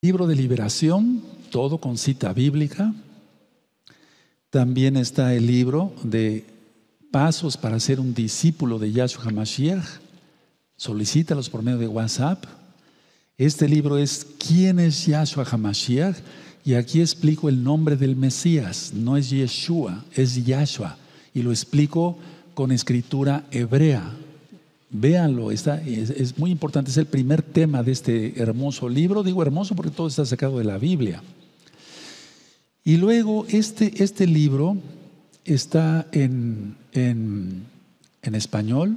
Libro de liberación, todo con cita bíblica. También está el libro de pasos para ser un discípulo de Yahshua HaMashiach. Solicítalos por medio de WhatsApp. Este libro es ¿Quién es Yahshua HaMashiach? Y aquí explico el nombre del Mesías. No es Yeshua, es Yahshua. Y lo explico con escritura hebrea, Véanlo, está, es, muy importante, es el primer tema de este hermoso libro. Digo hermoso porque todo está sacado de la Biblia. Y luego este, este libro está en, en español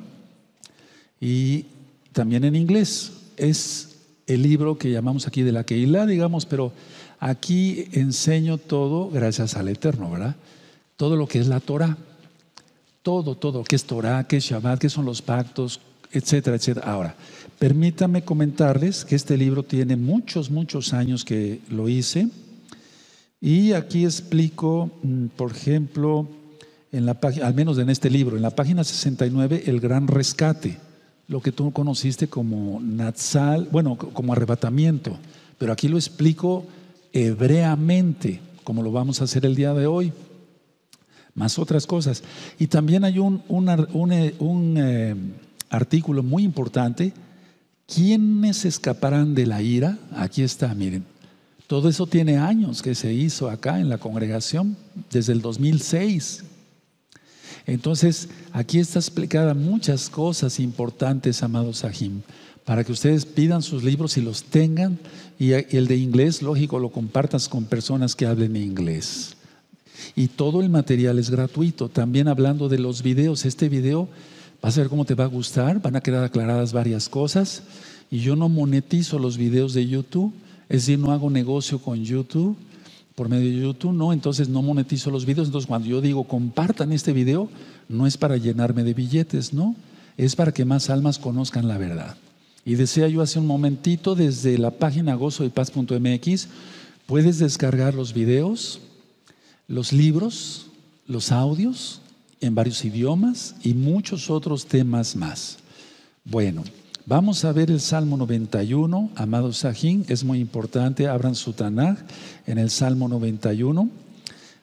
y también en inglés. Es el libro que llamamos aquí de la Keilah, digamos, pero aquí enseño todo, gracias al Eterno, ¿verdad? Todo lo que es la Torah. Todo, todo, qué es Torah, qué es Shabbat, qué son los pactos, etcétera, etcétera. Ahora, permítame comentarles que este libro tiene muchos, muchos años que lo hice. Y aquí explico, mm, por ejemplo, en la al menos en este libro, en la página 69, el gran rescate, lo que tú conociste como Natsal, bueno, como arrebatamiento, pero aquí lo explico hebreamente, como lo vamos a hacer el día de hoy más otras cosas. Y también hay un, eh, eh, artículo muy importante, ¿quiénes escaparán de la ira? Aquí está, miren. Todo eso tiene años que se hizo acá en la congregación, desde el 2006. Entonces, aquí está explicada muchas cosas importantes, amados Sahim, para que ustedes pidan sus libros y los tengan, y el de inglés, lógico, lo compartas con personas que hablen inglés. Y todo el material es gratuito. También hablando de los videos, este video vas a ver cómo te va a gustar, van a quedar aclaradas varias cosas. Y yo no monetizo los videos de YouTube, es decir, no hago negocio con YouTube por medio de YouTube, no, entonces no monetizo los videos. Entonces cuando yo digo compartan este video, no es para llenarme de billetes, no, es para que más almas conozcan la verdad. Y decía yo hace un momentito desde la página gozoypaz.mx, puedes descargar los videos, los libros, los audios en varios idiomas y muchos otros temas más. Bueno, vamos a ver el Salmo 91, amado Sajín, es muy importante, abran su Tanaj en el Salmo 91.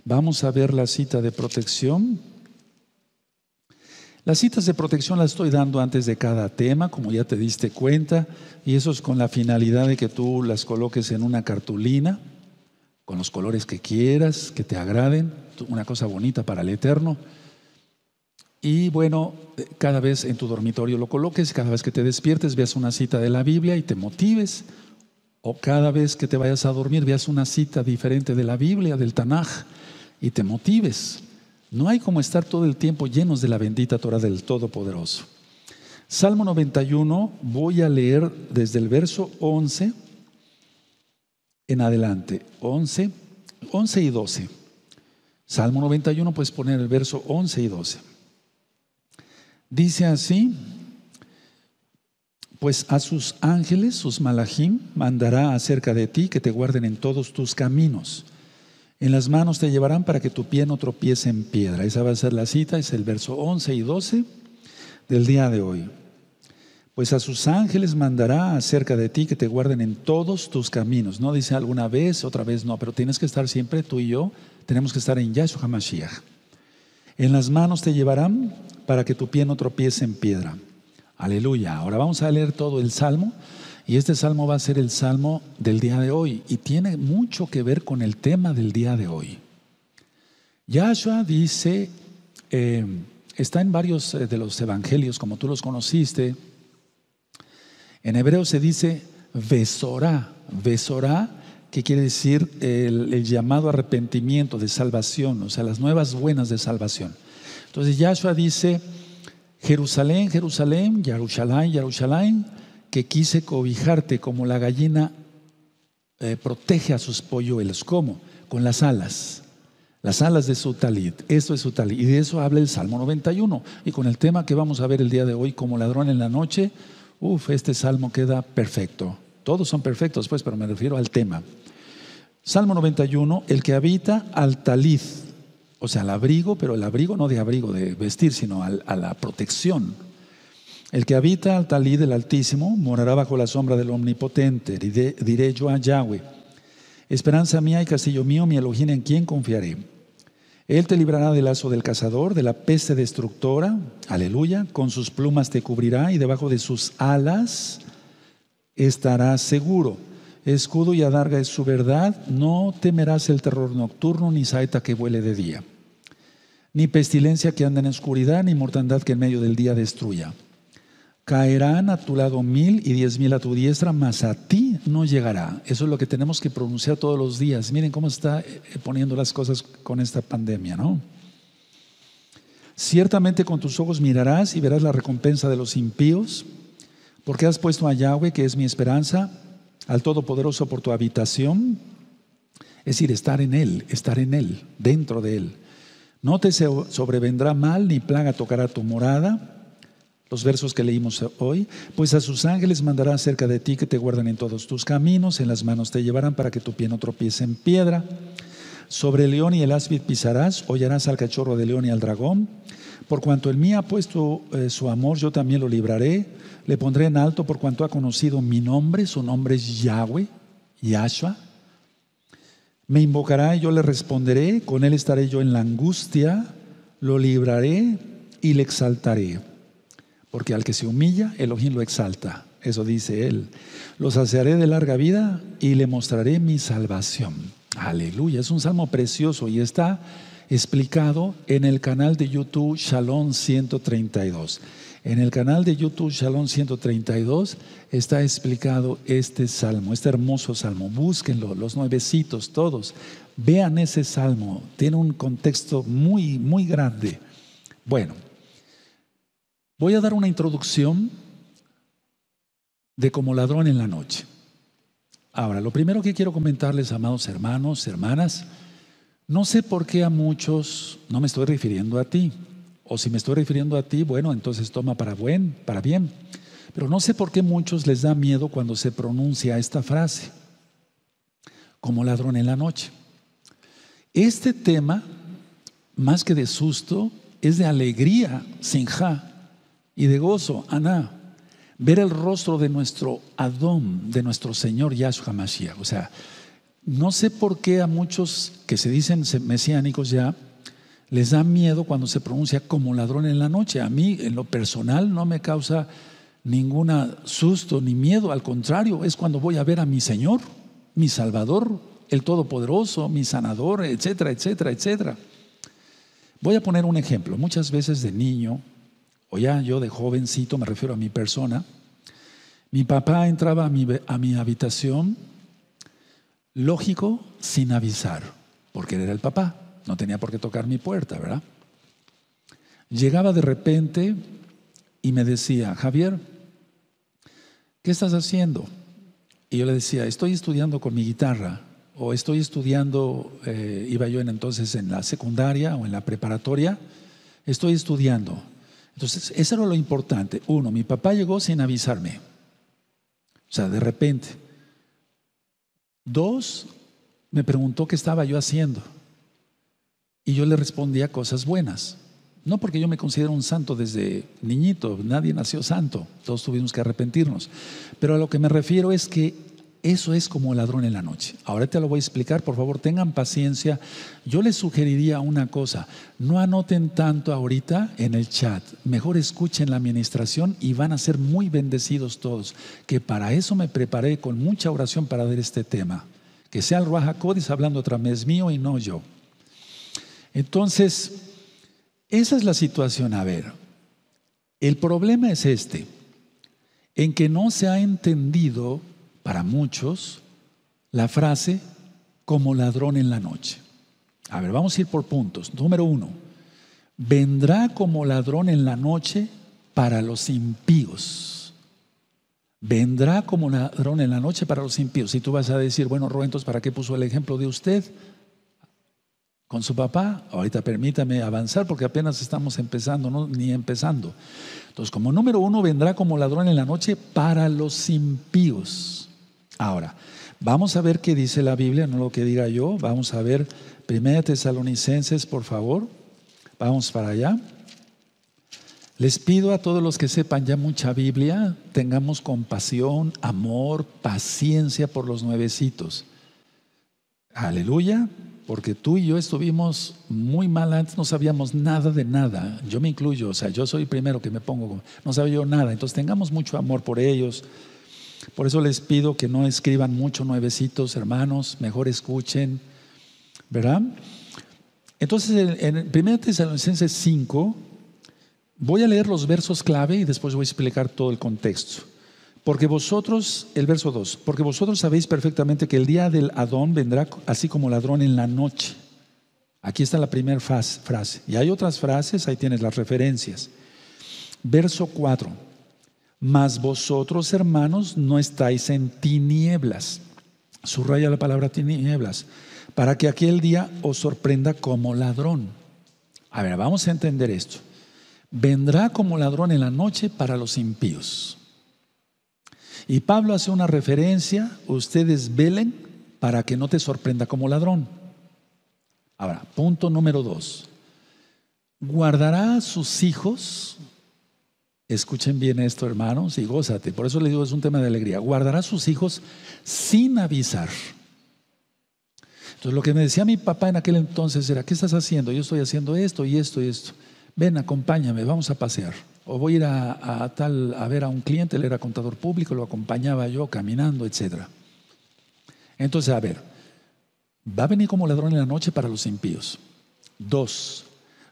Vamos a ver la cita de protección. Las citas de protección las estoy dando antes de cada tema, como ya te diste cuenta, y eso es con la finalidad de que tú las coloques en una cartulina con los colores que quieras, que te agraden, una cosa bonita para el eterno. Y bueno, eh, cada vez en tu dormitorio lo coloques, cada vez que te despiertes veas una cita de la Biblia y te motives, o cada vez que te vayas a dormir veas una cita diferente de la Biblia, del Tanaj, y te motives. No hay como estar todo el tiempo llenos de la bendita Torah del Todopoderoso. Salmo 91, voy a leer desde el verso 11 en adelante, 11, 11 y 12. Salmo 91, puedes poner el verso 11 y 12. Dice así, pues a sus ángeles, sus malajim, mandará acerca de ti que te guarden en todos tus caminos. En las manos te llevarán para que tu pie no tropiece en piedra. Esa va a ser la cita, es el verso 11 y 12 del día de hoy pues a sus ángeles mandará acerca de ti que te guarden en todos tus caminos. No dice alguna vez, otra vez no, pero tienes que estar siempre tú y yo, tenemos que estar en Yahshua HaMashiach. En las manos te llevarán para que tu pie no tropiece en piedra. Aleluya. Ahora vamos a leer todo el salmo y este salmo va a ser el salmo del día de hoy y tiene mucho que ver con el tema del día de hoy. Yahshua dice, eh, está en varios eh, de los evangelios como tú los conociste, en hebreo se dice Besorá. Besorá, que quiere decir el, llamado arrepentimiento de salvación, o sea, las nuevas buenas de salvación. Entonces Yahshua dice, Jerusalén, Jerusalén, Yerushalayim, Yerushalayim que quise cobijarte como la gallina eh, protege a sus polluelos. ¿Cómo? Con las alas. Las alas de su talit. Eso es su talit. Y de eso habla el Salmo 91. Y con el tema que vamos a ver el día de hoy, como ladrón en la noche, Uf, este salmo queda perfecto. Todos son perfectos, pues, pero me refiero al tema. Salmo 91, el que habita al taliz, o sea, al abrigo, pero el abrigo no de abrigo, de vestir, sino a la protección. El que habita al taliz del Altísimo morará bajo la sombra del Omnipotente, diré, yo a Yahweh. Esperanza mía y castillo mío, mi Elohim, en quien confiaré. Él te librará del lazo del cazador, de la peste destructora, aleluya, con sus plumas te cubrirá y debajo de sus alas estarás seguro. Escudo y adarga es su verdad, no temerás el terror nocturno, ni saeta que vuele de día, ni pestilencia que anda en oscuridad, ni mortandad que en medio del día destruya. Caerán a tu lado mil y diez mil a tu diestra, mas a ti no llegará. Eso es lo que tenemos que pronunciar todos los días. Miren cómo está eh, eh, poniendo las cosas con esta pandemia, ¿no? Ciertamente con tus ojos mirarás y verás la recompensa de los impíos, porque has puesto a Yahweh, que es mi esperanza, al Todopoderoso por tu habitación. Es decir, estar en Él, estar en Él, dentro de Él. No te sobrevendrá mal ni plaga tocará tu morada los versos que leímos hoy, pues a sus ángeles mandará cerca de ti que te guarden en todos tus caminos, en las manos te llevarán para que tu pie no tropiece en piedra. Sobre el león y el áspid pisarás, hollarás al cachorro de león y al dragón. Por cuanto el mío ha puesto eh, su amor, yo también lo libraré. Le pondré en alto por cuanto ha conocido mi nombre, su nombre es Yahweh, Yahshua. Me invocará y yo le responderé, con él estaré yo en la angustia, lo libraré y le exaltaré. Porque al que se humilla, Elohim lo exalta. Eso dice él. Lo saciaré de larga vida y le mostraré mi salvación. Aleluya. Es un salmo precioso y está explicado en el canal de YouTube Shalom 132. En el canal de YouTube Shalom 132 está explicado este salmo, este hermoso salmo. Búsquenlo, los nuevecitos, todos. Vean ese salmo. Tiene un contexto muy, muy grande. Bueno. Voy a dar una introducción de como ladrón en la noche. Ahora, lo primero que quiero comentarles, amados hermanos, hermanas, no sé por qué a muchos no me estoy refiriendo a ti, o si me estoy refiriendo a ti, bueno, entonces toma para buen, para bien. Pero no sé por qué muchos les da miedo cuando se pronuncia esta frase, como ladrón en la noche. Este tema, más que de susto, es de alegría, Sin ja y de gozo, Aná, ver el rostro de nuestro Adón, de nuestro Señor Yahshua Mashiach. O sea, no sé por qué a muchos que se dicen mesiánicos ya les da miedo cuando se pronuncia como ladrón en la noche. A mí, en lo personal, no me causa ningún susto ni miedo. Al contrario, es cuando voy a ver a mi Señor, mi Salvador, el Todopoderoso, mi Sanador, etcétera, etcétera, etcétera. Voy a poner un ejemplo. Muchas veces de niño o ya yo de jovencito, me refiero a mi persona, mi papá entraba a mi, habitación, lógico, sin avisar, porque él era el papá, no tenía por qué tocar mi puerta, ¿verdad? Llegaba de repente y me decía, Javier, ¿qué estás haciendo? Y yo le decía, estoy estudiando con mi guitarra, o estoy estudiando, eh, iba yo entonces en la secundaria o en la preparatoria, estoy estudiando. Entonces, eso era lo importante. Uno, mi papá llegó sin avisarme. O sea, de repente. Dos, me preguntó qué estaba yo haciendo. Y yo le respondía cosas buenas. No porque yo me considero un santo desde niñito, nadie nació santo, todos tuvimos que arrepentirnos. Pero a lo que me refiero es que eso es como ladrón en la noche. Ahora te lo voy a explicar, por favor, tengan paciencia. Yo les sugeriría una cosa, no anoten tanto ahorita en el chat, mejor escuchen la administración y van a ser muy bendecidos todos, que para eso me preparé con mucha oración para ver este tema. Que sea el Ruaja Codis hablando otra vez mío y no yo. Entonces, esa es la situación. A ver, el problema es este, en que no se ha entendido para muchos la frase como ladrón en la noche. A ver, vamos a ir por puntos. Número uno, vendrá como ladrón en la noche para los impíos. Vendrá como ladrón en la noche para los impíos. Y tú vas a decir, bueno, Ruentos, ¿para qué puso el ejemplo de usted con su papá? Ahorita permítame avanzar porque apenas estamos empezando, no, ni empezando. Entonces, como número uno, vendrá como ladrón en la noche para los impíos. Ahora, vamos a ver qué dice la Biblia, no lo que diga yo. Vamos a ver Primera Tesalonicenses, por favor. Vamos para allá. Les pido a todos los que sepan ya mucha Biblia, tengamos compasión, amor, paciencia por los nuevecitos. Aleluya, porque tú y yo estuvimos muy mal antes, no sabíamos nada de nada. Yo me incluyo, o sea, yo soy primero que me pongo, no sabía yo nada. Entonces tengamos mucho amor por ellos, por eso les pido que no escriban mucho nuevecitos, hermanos, mejor escuchen, ¿verdad? Entonces, en, 1 Tesalonicenses 5, voy a leer los versos clave y después voy a explicar todo el contexto. Porque vosotros, el verso 2, porque vosotros sabéis perfectamente que el día del Adón vendrá así como ladrón en la noche. Aquí está la primera frase. Y hay otras frases, ahí tienes las referencias. Verso 4. Mas vosotros, hermanos, no estáis en tinieblas. Subraya la palabra tinieblas. Para que aquel día os sorprenda como ladrón. A ver, vamos a entender esto. Vendrá como ladrón en la noche para los impíos. Y Pablo hace una referencia, ustedes velen para que no te sorprenda como ladrón. Ahora, punto número dos. Guardará a sus hijos Escuchen bien esto, hermanos, y gózate. Por eso les digo, es un tema de alegría. Guardará a sus hijos sin avisar. Entonces, lo que me decía mi papá en aquel entonces era: ¿Qué estás haciendo? Yo estoy haciendo esto y esto y esto. Ven, acompáñame, vamos a pasear. O voy a ir a, tal, a ver a un cliente, él era contador público, lo acompañaba yo caminando, etc. Entonces, a ver, va a venir como ladrón en la noche para los impíos. Dos,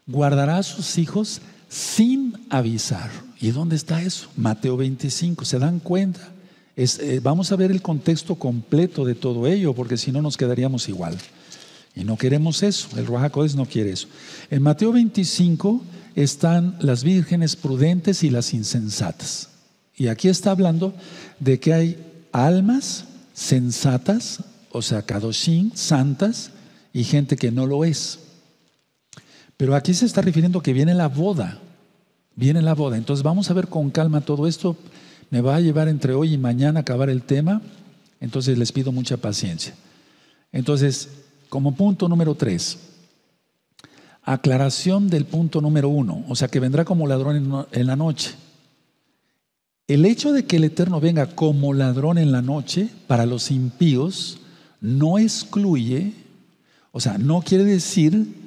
guardará a sus hijos sin sin avisar. ¿Y dónde está eso? Mateo 25, ¿se dan cuenta? Eh, vamos a ver el contexto completo de todo ello, porque si no nos quedaríamos igual. Y no queremos eso, el Ruajacodes no quiere eso. En Mateo 25 están las vírgenes prudentes y las insensatas. Y aquí está hablando de que hay almas sensatas, o sea, kadoshim, santas, y gente que no lo es. Pero aquí se está refiriendo que viene la boda. Viene la boda. Entonces vamos a ver con calma todo esto. Me va a llevar entre hoy y mañana a acabar el tema. Entonces les pido mucha paciencia. Entonces, como punto número tres, aclaración del punto número uno, o sea que vendrá como ladrón en la noche. El hecho de que el Eterno venga como ladrón en la noche para los impíos no excluye, o sea, no quiere decir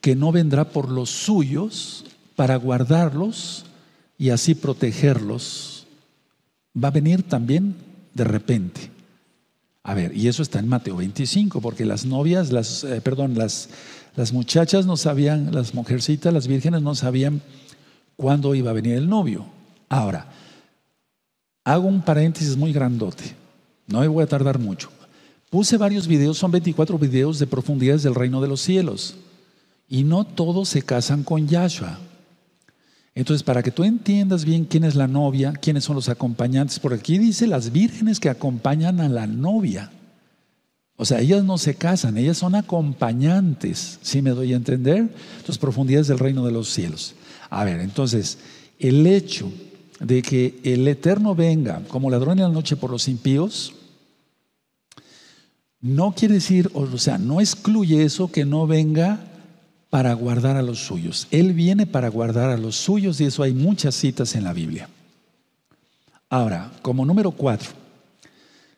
que no vendrá por los suyos para guardarlos y así protegerlos, va a venir también de repente. A ver, y eso está en Mateo 25, porque las novias, las, eh, perdón, las, las muchachas no sabían, las mujercitas, las vírgenes no sabían cuándo iba a venir el novio. Ahora, hago un paréntesis muy grandote, no me voy a tardar mucho. Puse varios videos, son 24 videos de profundidades del reino de los cielos. Y no todos se casan con Yahshua. Entonces, para que tú entiendas bien quién es la novia, quiénes son los acompañantes, porque aquí dice las vírgenes que acompañan a la novia. O sea, ellas no se casan, ellas son acompañantes, Si me doy a entender? Entonces, profundidades del reino de los cielos. A ver, entonces, el hecho de que el Eterno venga como ladrón en la noche por los impíos, no quiere decir, o sea, no excluye eso que no venga para guardar a los suyos. Él viene para guardar a los suyos y eso hay muchas citas en la Biblia. Ahora, como número cuatro,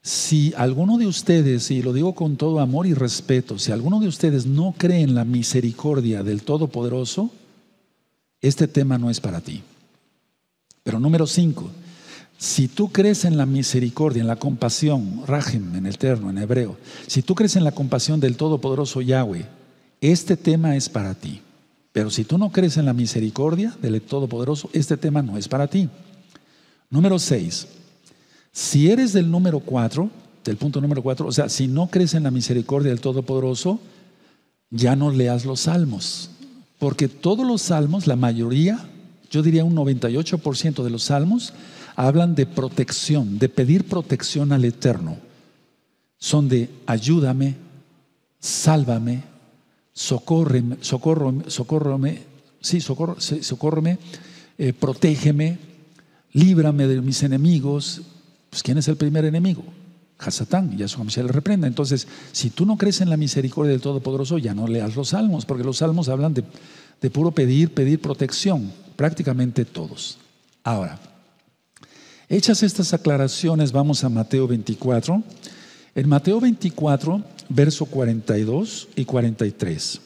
si alguno de ustedes, y lo digo con todo amor y respeto, si alguno de ustedes no cree en la misericordia del Todopoderoso, este tema no es para ti. Pero número cinco, si tú crees en la misericordia, en la compasión, rajen en el en hebreo, si tú crees en la compasión del Todopoderoso Yahweh, este tema es para ti. Pero si tú no crees en la misericordia del Todopoderoso, este tema no es para ti. Número 6. Si eres del número 4, del punto número 4, o sea, si no crees en la misericordia del Todopoderoso, ya no leas los salmos. Porque todos los salmos, la mayoría, yo diría un 98% de los salmos, hablan de protección, de pedir protección al Eterno. Son de ayúdame, sálvame, socórreme, socórreme, socórrome, sí, socórrome, socórreme, eh, protégeme, líbrame de mis enemigos. Pues, ¿quién es el primer enemigo? Hasatán, ya su le reprenda. Entonces, si tú no crees en la misericordia del Todopoderoso, ya no leas los salmos, porque los salmos hablan de, de puro pedir, pedir protección, prácticamente todos. Ahora, hechas estas aclaraciones, vamos a Mateo 24. En Mateo 24 verso 42 y 43.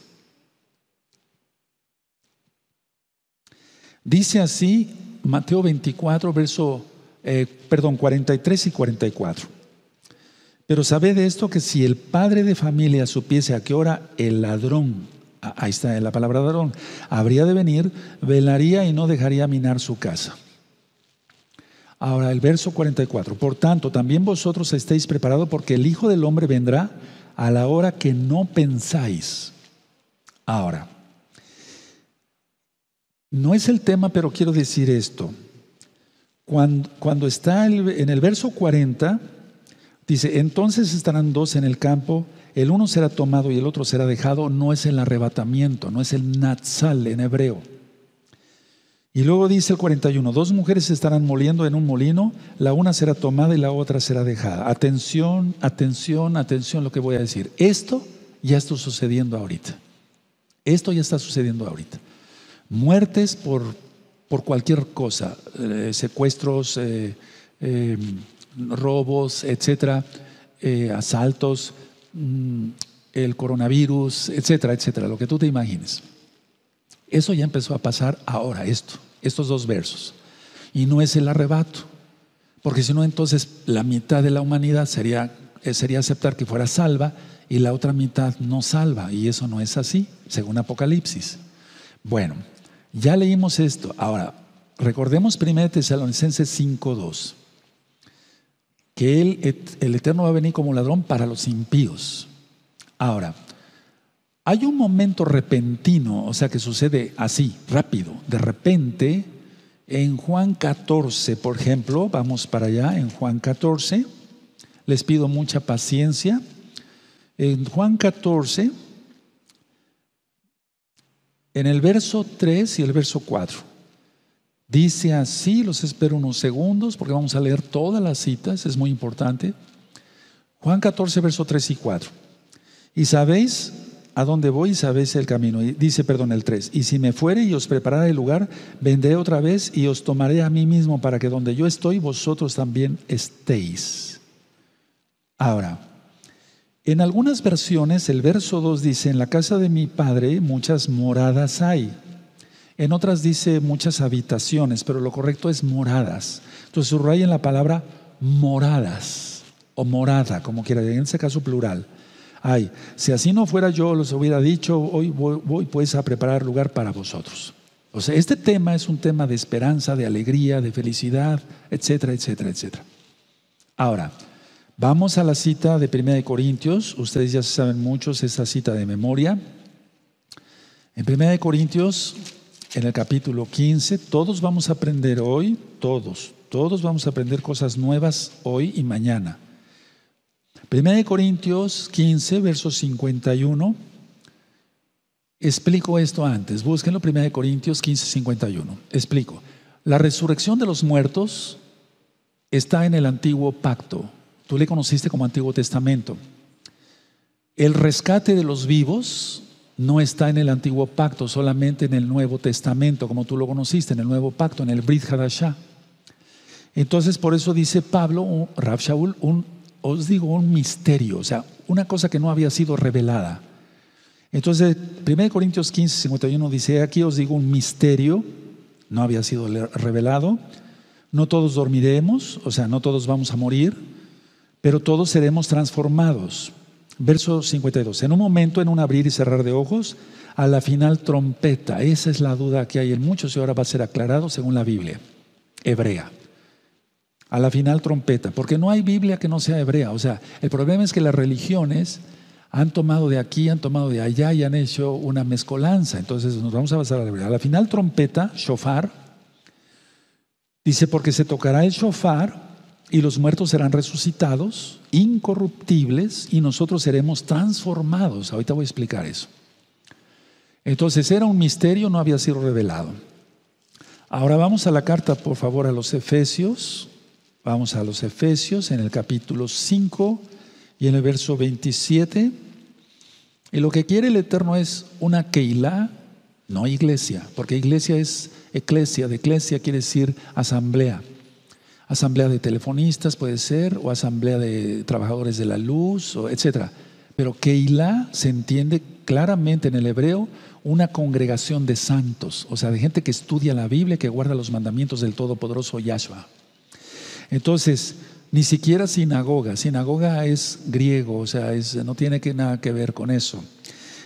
Dice así Mateo 24, verso, eh, perdón, 43 y 44. Pero sabed de esto que si el padre de familia supiese a qué hora el ladrón, ah, ahí está la palabra ladrón, habría de venir, velaría y no dejaría minar su casa. Ahora el verso 44. Por tanto, también vosotros estéis preparados porque el Hijo del Hombre vendrá a la hora que no pensáis. Ahora, no es el tema, pero quiero decir esto. Cuando, está en el verso 40, dice, entonces estarán dos en el campo, el uno será tomado y el otro será dejado, no es el arrebatamiento, no es el natsal en hebreo. Y luego dice el 41, dos mujeres estarán moliendo en un molino, la una será tomada y la otra será dejada. Atención, atención, atención lo que voy a decir. Esto ya está sucediendo ahorita. Esto ya está sucediendo ahorita. Muertes por, por cualquier cosa, eh, secuestros, eh, eh, robos, etcétera, asaltos, mm, el coronavirus, etcétera, etcétera, lo que tú te imagines. Eso ya empezó a pasar ahora, esto, estos dos versos. Y no es el arrebato, porque si no, entonces la mitad de la humanidad sería, eh, sería aceptar que fuera salva y la otra mitad no salva, y eso no es así, según Apocalipsis. Bueno, ya leímos esto. Ahora, recordemos 1 Tesalonicenses 5.2, que el Eterno va a venir como ladrón para los impíos. Ahora, hay un momento repentino, o sea, que sucede así, rápido, de repente, en Juan 14, por ejemplo, vamos para allá, en Juan 14, les pido mucha paciencia. En Juan 14, en el verso 3 y el verso 4, dice así, los espero unos segundos porque vamos a leer todas las citas, es muy importante. Juan 14, verso 3 y 4. Y sabéis a dónde voy sabéis el camino. Y dice, perdón, el 3. Y si me fuere y os preparara el lugar, vendré otra vez y os tomaré a mí mismo para que donde yo estoy, vosotros también estéis. Ahora, en algunas versiones el verso 2 dice, en la casa de mi padre muchas moradas hay. En otras dice muchas habitaciones, pero lo correcto es moradas. Entonces subrayen la palabra moradas o morada, como quiera, en ese caso plural. Ay, si así no fuera yo, los hubiera dicho, hoy voy, pues a preparar lugar para vosotros. O sea, este tema es un tema de esperanza, de alegría, de felicidad, etcétera, etcétera, etcétera. Ahora, vamos a la cita de Primera de Corintios. Ustedes ya saben muchos esta cita de memoria. En 1 Corintios, en el capítulo 15, todos vamos a aprender hoy, todos, todos vamos a aprender cosas nuevas hoy y mañana. 1 de Corintios 15, verso 51. Explico esto antes. Búsquenlo, 1 de Corintios 15, 51. Explico. La resurrección de los muertos está en el antiguo pacto. Tú le conociste como Antiguo Testamento. El rescate de los vivos no está en el antiguo pacto, solamente en el Nuevo Testamento, como tú lo conociste, en el Nuevo Pacto, en el Brit Hadashah. Entonces, por eso dice Pablo, Rav un os digo un misterio, o sea, una cosa que no había sido revelada. Entonces, 1 Corintios 15, 51 dice, aquí os digo un misterio, no había sido revelado, no todos dormiremos, o sea, no todos vamos a morir, pero todos seremos transformados. Verso 52, en un momento, en un abrir y cerrar de ojos, a la final trompeta, esa es la duda que hay en muchos y ahora va a ser aclarado según la Biblia hebrea a la final trompeta, porque no hay Biblia que no sea hebrea. O sea, el problema es que las religiones han tomado de aquí, han tomado de allá y han hecho una mezcolanza. Entonces nos vamos a basar a la A la final trompeta, shofar, dice, porque se tocará el shofar y los muertos serán resucitados, incorruptibles, y nosotros seremos transformados. Ahorita voy a explicar eso. Entonces era un misterio, no había sido revelado. Ahora vamos a la carta, por favor, a los Efesios. Vamos a los Efesios en el capítulo 5 y en el verso 27. Y lo que quiere el Eterno es una Keilah, no iglesia, porque iglesia es eclesia, de eclesia quiere decir asamblea. Asamblea de telefonistas puede ser, o asamblea de trabajadores de la luz, etc. Pero Keilah se entiende claramente en el hebreo una congregación de santos, o sea, de gente que estudia la Biblia, que guarda los mandamientos del Todopoderoso Yahshua. Entonces, ni siquiera sinagoga. Sinagoga es griego, o sea, no tiene nada que ver con eso.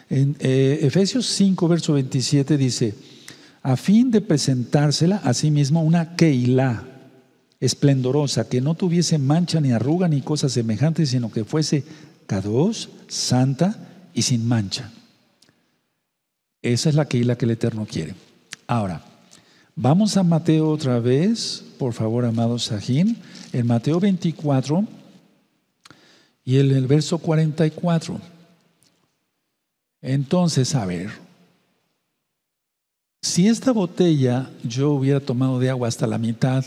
En eh, Efesios 5, verso 27 dice, a fin de presentársela a sí mismo una keilah esplendorosa, que no tuviese mancha ni arruga ni cosa semejante, sino que fuese cados, santa y sin mancha. Esa es la keila que el Eterno quiere. Ahora, Vamos a Mateo otra vez, por favor, amado Sajín, en Mateo 24 y en el verso 44. Entonces, a ver, si esta botella yo hubiera tomado de agua hasta la mitad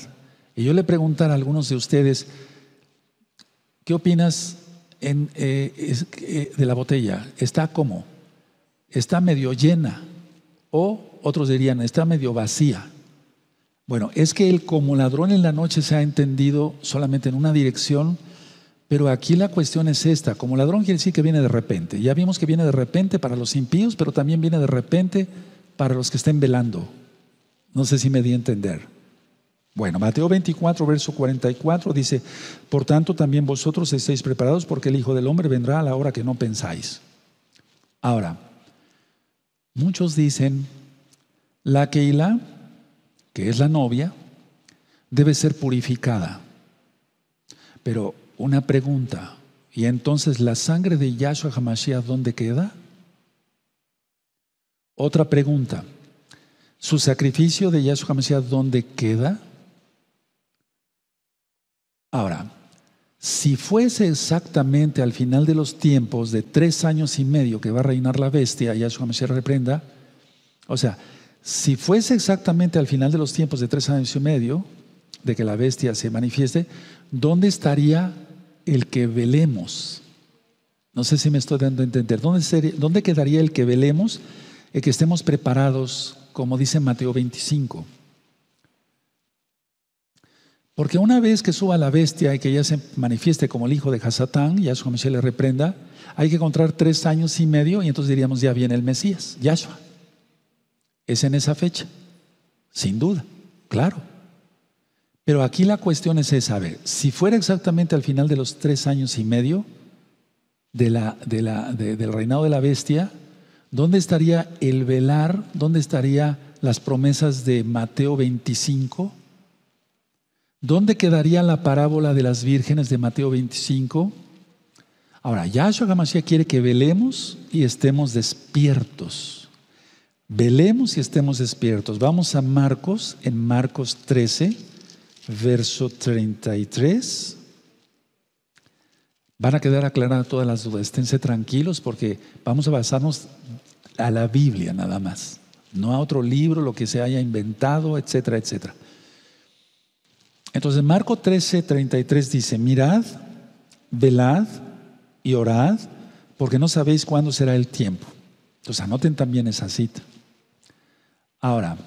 y yo le preguntara a algunos de ustedes, ¿qué opinas eh, eh, de la botella? ¿Está como? ¿Está medio llena? O otros dirían, está medio vacía. Bueno, es que el como ladrón en la noche se ha entendido solamente en una dirección, pero aquí la cuestión es esta. Como ladrón quiere decir que viene de repente. Ya vimos que viene de repente para los impíos, pero también viene de repente para los que estén velando. No sé si me di a entender. Bueno, Mateo 24, verso 44 dice, por tanto también vosotros estéis preparados porque el Hijo del Hombre vendrá a la hora que no pensáis. Ahora, muchos dicen, la la es la novia, debe ser purificada. Pero una pregunta, ¿y entonces la sangre de Yahshua Hamashiach dónde queda? Otra pregunta, ¿su sacrificio de Yahshua Hamashiach dónde queda? Ahora, si fuese exactamente al final de los tiempos de tres años y medio que va a reinar la bestia, Yahshua Hamashiach reprenda, o sea, si fuese exactamente al final de los tiempos de tres años y medio, de que la bestia se manifieste, ¿dónde estaría el que velemos? No sé si me estoy dando a entender. ¿Dónde, quedaría el que velemos, y que estemos preparados, como dice Mateo 25? Porque una vez que suba la bestia y que ya se manifieste como el hijo de Hasatán, Yahshua se le reprenda, hay que encontrar tres años y medio y entonces diríamos ya viene el Mesías, Yahshua es en esa fecha, sin duda, claro. Pero aquí la cuestión es esa, a ver, si fuera exactamente al final de los tres años y medio del reinado de la bestia, ¿dónde estaría el velar? ¿Dónde estarían las promesas de Mateo 25? ¿Dónde quedaría la parábola de las vírgenes de Mateo 25? Ahora, Yahshua Gamashia quiere que velemos y estemos despiertos. Velemos y estemos despiertos. Vamos a Marcos, en Marcos 13, verso 33. Van a quedar aclaradas todas las dudas. Esténse tranquilos porque vamos a basarnos a la Biblia nada más, no a otro libro, lo que se haya inventado, etcétera, etcétera. Entonces, Marcos 13, 33 dice: Mirad, velad y orad, porque no sabéis cuándo será el tiempo. Entonces, anoten también esa cita. Ahora,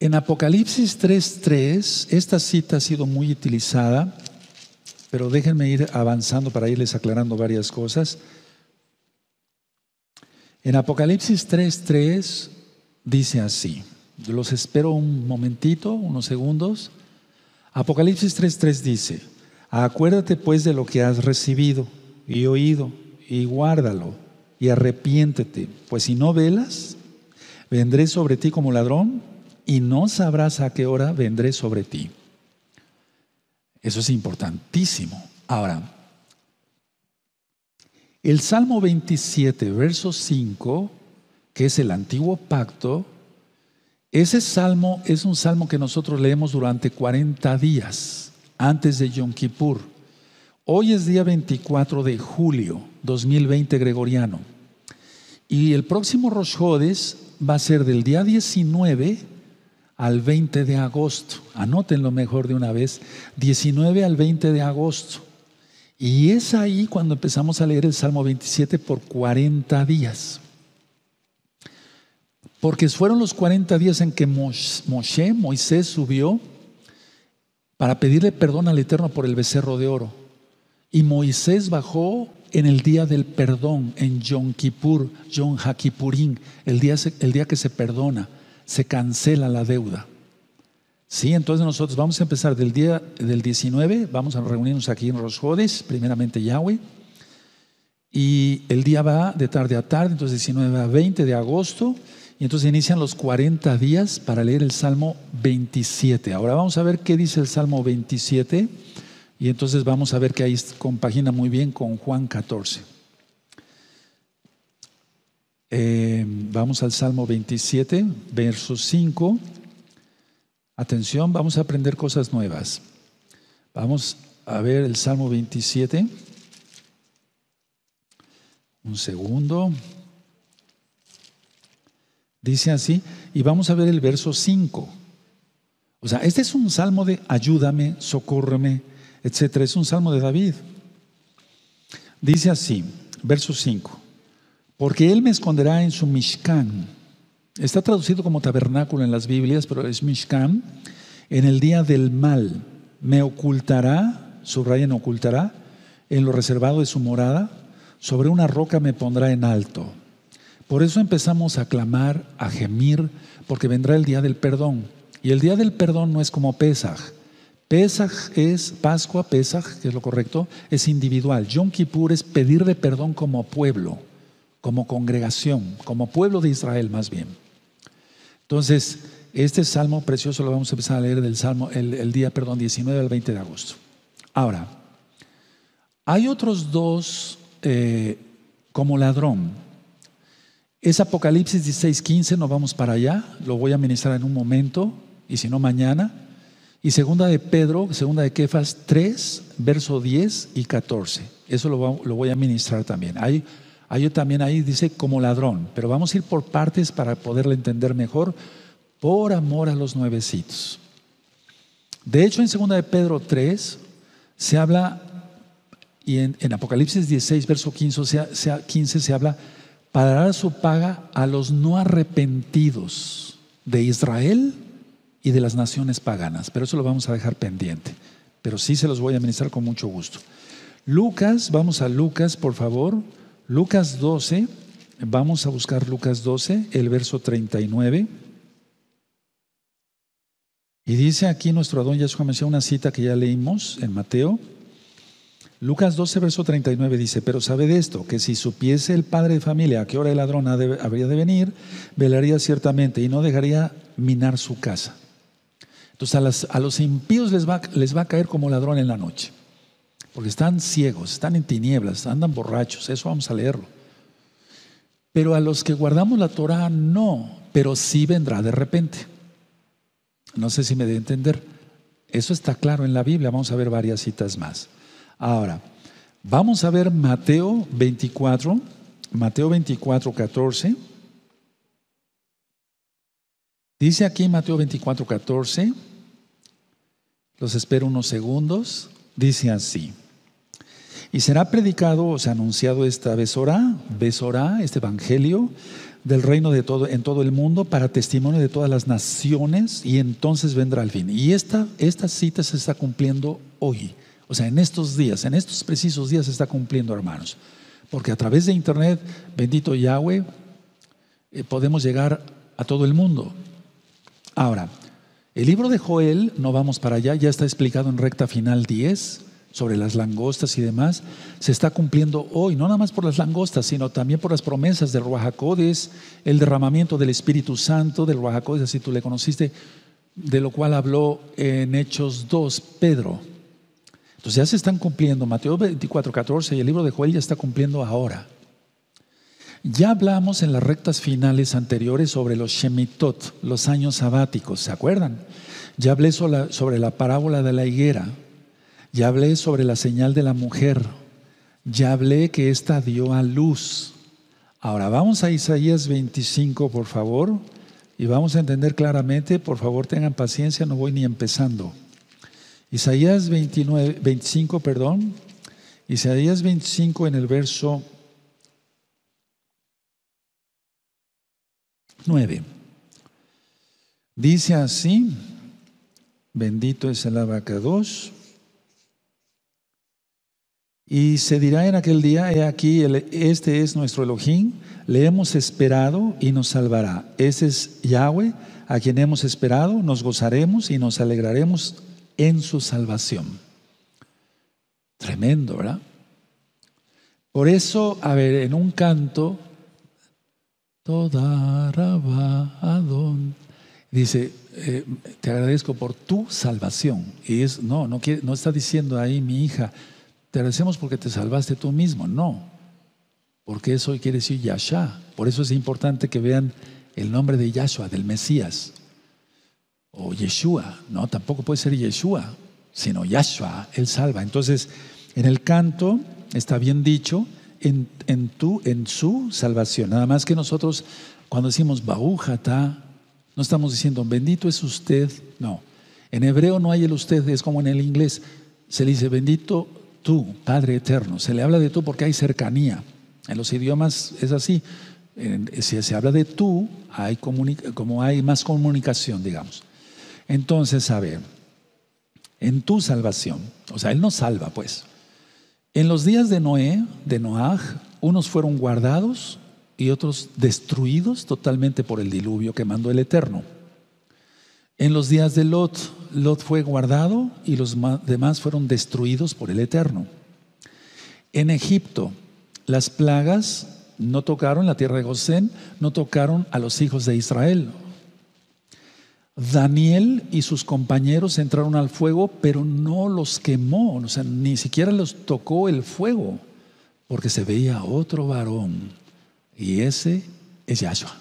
en Apocalipsis 3.3, esta cita ha sido muy utilizada, pero déjenme ir avanzando para irles aclarando varias cosas. En Apocalipsis 3.3 dice así, los espero un momentito, unos segundos. Apocalipsis 3.3 dice, acuérdate pues de lo que has recibido y oído y guárdalo y arrepiéntete, pues si no velas, vendré sobre ti como ladrón y no sabrás a qué hora vendré sobre ti. Eso es importantísimo. Ahora, el Salmo 27, verso 5, que es el antiguo pacto, ese salmo es un salmo que nosotros leemos durante 40 días antes de Yom Kippur. Hoy es día 24 de julio 2020 gregoriano. Y el próximo Rosh va a ser del día 19 al 20 de agosto. Anótenlo mejor de una vez, 19 al 20 de agosto. Y es ahí cuando empezamos a leer el Salmo 27 por 40 días. Porque fueron los 40 días en que Moshe, Moisés subió para pedirle perdón al Eterno por el becerro de oro. Y Moisés bajó en el día del perdón, en Yom Kippur, el día, el día que se perdona, se cancela la deuda. Sí, entonces nosotros vamos a empezar del día del 19, vamos a reunirnos aquí en Rosjodes, primeramente Yahweh, y el día va de tarde a tarde, entonces 19 a 20 de agosto, y entonces inician los 40 días para leer el Salmo 27. Ahora vamos a ver qué dice el Salmo 27. Y entonces vamos a ver que ahí compagina muy bien con Juan 14. Eh, vamos al Salmo 27, verso 5. Atención, vamos a aprender cosas nuevas. Vamos a ver el Salmo 27. Un segundo. Dice así, y vamos a ver el verso 5. O sea, este es un salmo de ayúdame, socórreme, es un salmo de David. Dice así, verso 5, porque Él me esconderá en su Mishkan. Está traducido como tabernáculo en las Biblias, pero es Mishkan. En el día del mal me ocultará, subrayen ocultará, en lo reservado de su morada, sobre una roca me pondrá en alto. Por eso empezamos a clamar, a gemir, porque vendrá el día del perdón. Y el día del perdón no es como Pesaj, Pesaj es Pascua, Pesaj, que es lo correcto, es individual. Yom Kippur es pedirle perdón como pueblo, como congregación, como pueblo de Israel más bien. Entonces, este salmo precioso lo vamos a empezar a leer del salmo el, día, perdón, 19 al 20 de agosto. Ahora, hay otros dos eh, como ladrón. Es Apocalipsis 16, 15, nos vamos para allá, lo voy a ministrar en un momento, y si no mañana, y segunda de Pedro, segunda de Kefas 3, verso 10 y 14. Eso lo, voy a ministrar también. Ahí también ahí dice como ladrón, pero vamos a ir por partes para poderle entender mejor por amor a los nuevecitos. De hecho, en segunda de Pedro 3 se habla, y en, Apocalipsis 16, verso 15 se, 15 se habla, para dar su paga a los no arrepentidos de Israel y de las naciones paganas, pero eso lo vamos a dejar pendiente, pero sí se los voy a ministrar con mucho gusto. Lucas, vamos a Lucas, por favor, Lucas 12, vamos a buscar Lucas 12, el verso 39. Y dice aquí nuestro Adón su una cita que ya leímos en Mateo. Lucas 12, verso 39 dice, pero sabe de esto, que si supiese el padre de familia a qué hora el ladrón habría de venir, velaría ciertamente y no dejaría minar su casa. Entonces a, los impíos les va, a caer como ladrón en la noche, porque están ciegos, están en tinieblas, andan borrachos, eso vamos a leerlo. Pero a los que guardamos la Torah no, pero sí vendrá de repente. No sé si me de entender. Eso está claro en la Biblia. Vamos a ver varias citas más. Ahora, vamos a ver Mateo 24, Mateo 24, 14. Dice aquí Mateo 24, 14. Los espero unos segundos. Dice así. Y será predicado, o sea, anunciado esta besora, besora, este evangelio del reino de todo, en todo el mundo para testimonio de todas las naciones y entonces vendrá el fin. Y esta, cita se está cumpliendo hoy, o sea, en estos días, en estos precisos días se está cumpliendo, hermanos. Porque a través de internet, bendito Yahweh, eh, podemos llegar a todo el mundo. Ahora, el libro de Joel, no vamos para allá, ya está explicado en recta final 10 sobre las langostas y demás, se está cumpliendo hoy, no nada más por las langostas, sino también por las promesas del Ruajacodes, el derramamiento del Espíritu Santo del Ruajacodes, así tú le conociste, de lo cual habló en Hechos 2 Pedro. Entonces ya se están cumpliendo, Mateo 24, 14 y el libro de Joel ya está cumpliendo ahora. Ya hablamos en las rectas finales anteriores sobre los Shemitot, los años sabáticos, ¿se acuerdan? Ya hablé sobre la parábola de la higuera, ya hablé sobre la señal de la mujer, ya hablé que ésta dio a luz. Ahora vamos a Isaías 25, por favor, y vamos a entender claramente, por favor tengan paciencia, no voy ni empezando. Isaías 29, 25, perdón, Isaías 25 en el verso Dice así, bendito es el 2, Y se dirá en aquel día, he aquí, este es nuestro Elohim, le hemos esperado y nos salvará. Ese es Yahweh, a quien hemos esperado, nos gozaremos y nos alegraremos en su salvación. Tremendo, ¿verdad? Por eso, a ver, en un canto toda Dice, eh, te agradezco por tu salvación. Y es, no, no, quiere, no está diciendo ahí mi hija, te agradecemos porque te salvaste tú mismo. No, porque eso quiere decir Yahshua. Por eso es importante que vean el nombre de Yahshua, del Mesías. O Yeshua, no, tampoco puede ser Yeshua, sino Yahshua, él salva. Entonces, en el canto está bien dicho, en, tu, en su salvación. Nada más que nosotros, cuando decimos Baújata, no estamos diciendo bendito es usted, no. En hebreo no hay el usted, es como en el inglés. Se le dice bendito tú, Padre eterno. Se le habla de tú porque hay cercanía. En los idiomas es así. si se habla de tú, hay como hay más comunicación, digamos. Entonces, a ver, en tu salvación, o sea, Él nos salva, pues. En los días de Noé, de Noaj, unos fueron guardados y otros destruidos totalmente por el diluvio que mandó el Eterno. En los días de Lot, Lot fue guardado y los demás fueron destruidos por el Eterno. En Egipto, las plagas no tocaron la tierra de Gosén, no tocaron a los hijos de Israel, Daniel y sus compañeros entraron al fuego, pero no los quemó, o sea, ni siquiera los tocó el fuego, porque se veía otro varón, y ese es Yahshua.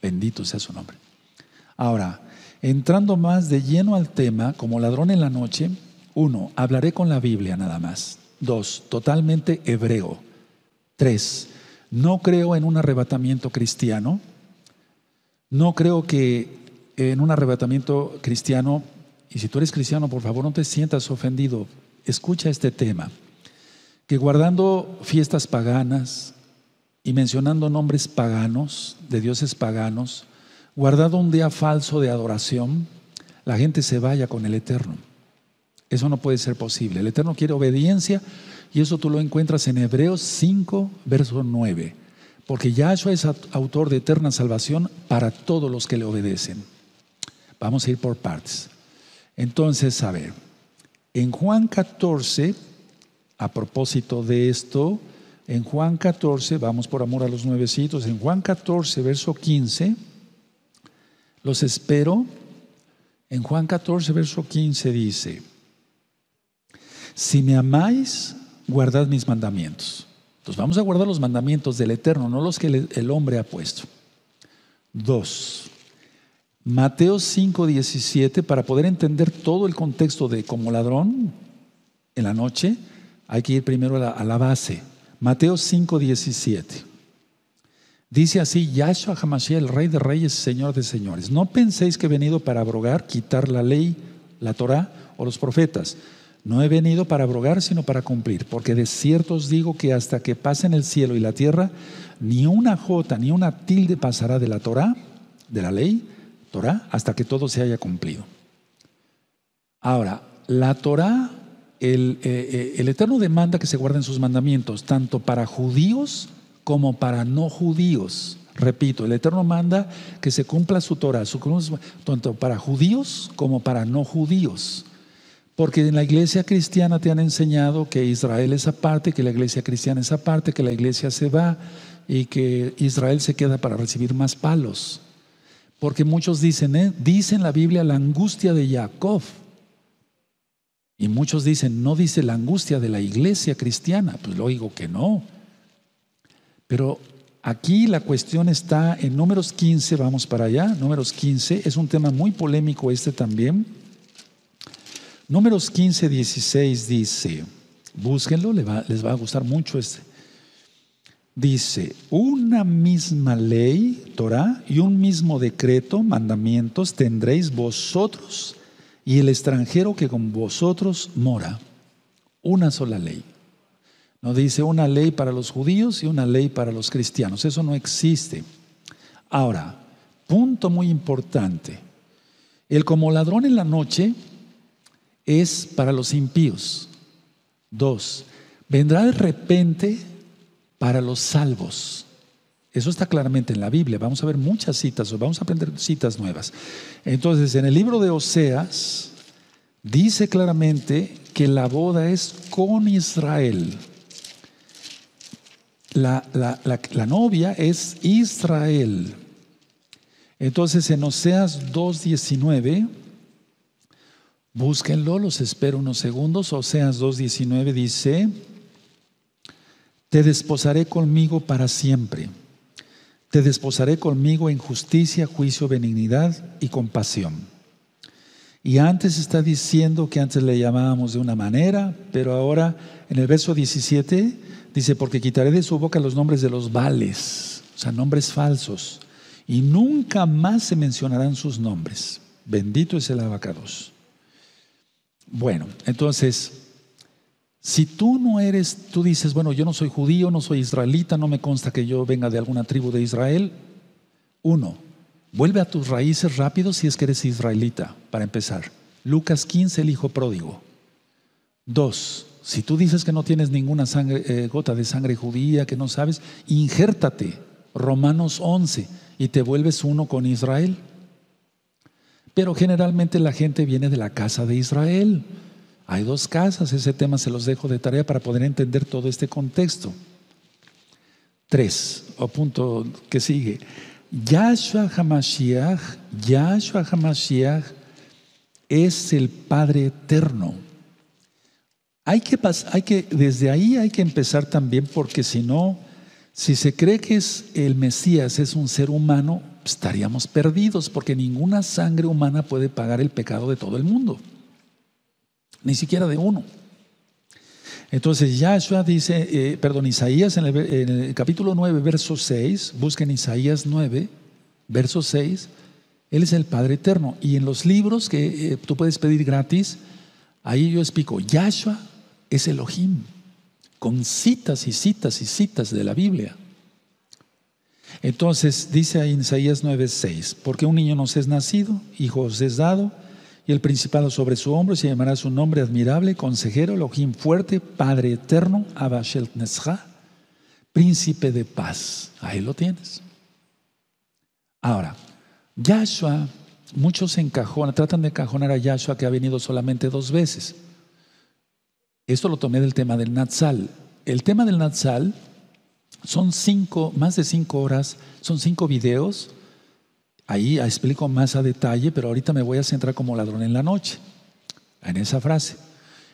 Bendito sea su nombre. Ahora, entrando más de lleno al tema, como ladrón en la noche, uno, hablaré con la Biblia nada más. Dos, totalmente hebreo. Tres, no creo en un arrebatamiento cristiano. No creo que en un arrebatamiento cristiano, y si tú eres cristiano, por favor, no te sientas ofendido, escucha este tema, que guardando fiestas paganas y mencionando nombres paganos, de dioses paganos, guardado un día falso de adoración, la gente se vaya con el Eterno. Eso no puede ser posible. El Eterno quiere obediencia y eso tú lo encuentras en Hebreos 5, verso 9. Porque Yahshua es autor de eterna salvación para todos los que le obedecen. Vamos a ir por partes. Entonces, a ver, en Juan 14, a propósito de esto, en Juan 14, vamos por amor a los nuevecitos, en Juan 14, verso 15, los espero. En Juan 14, verso 15 dice, si me amáis, guardad mis mandamientos. Entonces vamos a guardar los mandamientos del Eterno, no los que el hombre ha puesto. Dos, Mateo 5:17, para poder entender todo el contexto de como ladrón en la noche, hay que ir primero a la, base. Mateo 5:17. Dice así, Yahshua Hamashiach, el Rey de Reyes, Señor de Señores. No penséis que he venido para abrogar, quitar la ley, la Torah o los profetas. No he venido para abrogar, sino para cumplir. Porque de cierto os digo que hasta que pasen el cielo y la tierra, ni una jota, ni una tilde pasará de la Torah, de la ley, Torah hasta que todo se haya cumplido. Ahora, la Torah, eh, eh, el, Eterno demanda que se guarden sus mandamientos, tanto para judíos como para no judíos. Repito, el Eterno manda que se cumpla su Torah, su tanto para judíos como para no judíos. Porque en la iglesia cristiana te han enseñado que Israel es aparte, que la iglesia cristiana es aparte, que la iglesia se va y que Israel se queda para recibir más palos. Porque muchos dicen, eh, dice en la Biblia la angustia de Jacob. Y muchos dicen, no dice la angustia de la iglesia cristiana. Pues lo digo que no. Pero aquí la cuestión está en números 15, vamos para allá, números 15, es un tema muy polémico este también. Números 15, 16 dice, búsquenlo, les va, a gustar mucho este dice, una misma ley, Torah, y un mismo decreto, mandamientos, tendréis vosotros y el extranjero que con vosotros mora. Una sola ley. No dice una ley para los judíos y una ley para los cristianos. Eso no existe. Ahora, punto muy importante. El como ladrón en la noche es para los impíos. Dos, vendrá de repente para los salvos. Eso está claramente en la Biblia. Vamos a ver muchas citas, vamos a aprender citas nuevas. Entonces, en el libro de Oseas dice claramente que la boda es con Israel. La, novia es Israel. Entonces, en Oseas 2.19, búsquenlo, los espero unos segundos. Oseas 2.19 dice... Te desposaré conmigo para siempre. Te desposaré conmigo en justicia, juicio, benignidad y compasión. Y antes está diciendo que antes le llamábamos de una manera, pero ahora en el verso 17 dice, porque quitaré de su boca los nombres de los vales, o sea, nombres falsos, y nunca más se mencionarán sus nombres. Bendito es el abacados. Bueno, entonces, si tú no eres, tú dices, bueno, yo no soy judío, no soy israelita, no me consta que yo venga de alguna tribu de Israel. Uno, vuelve a tus raíces rápido si es que eres israelita, para empezar. Lucas 15, el hijo pródigo. Dos, si tú dices que no tienes ninguna eh, gota de sangre judía, que no sabes, injértate, Romanos 11, y te vuelves uno con Israel. Pero generalmente la gente viene de la casa de Israel. Hay dos casas, ese tema se los dejo de tarea para poder entender todo este contexto. Tres, o punto que sigue. Yahshua HaMashiach, Yahshua HaMashiach es el Padre Eterno. Hay que, hay que, desde ahí hay que empezar también porque si no, si se cree que es el Mesías es un ser humano, estaríamos perdidos porque ninguna sangre humana puede pagar el pecado de todo el mundo ni siquiera de uno. Entonces Yahshua dice, eh, perdón, Isaías en el, capítulo 9, verso 6, busquen Isaías 9, verso 6, Él es el Padre Eterno. Y en los libros que eh, tú puedes pedir gratis, ahí yo explico, Yahshua es Elohim, con citas y citas y citas de la Biblia. Entonces dice ahí en Isaías 9, 6, porque un niño nos es nacido, hijos es dado y el principado sobre su hombro, se llamará su nombre admirable, consejero, Elohim fuerte, Padre eterno, Abashel Nesha, príncipe de paz. Ahí lo tienes. Ahora, Yahshua, muchos encajonan, tratan de encajonar a Yahshua que ha venido solamente dos veces. Esto lo tomé del tema del Natsal. El tema del Natsal son cinco, más de cinco horas, son cinco videos Ahí explico más a detalle, pero ahorita me voy a centrar como ladrón en la noche, en esa frase.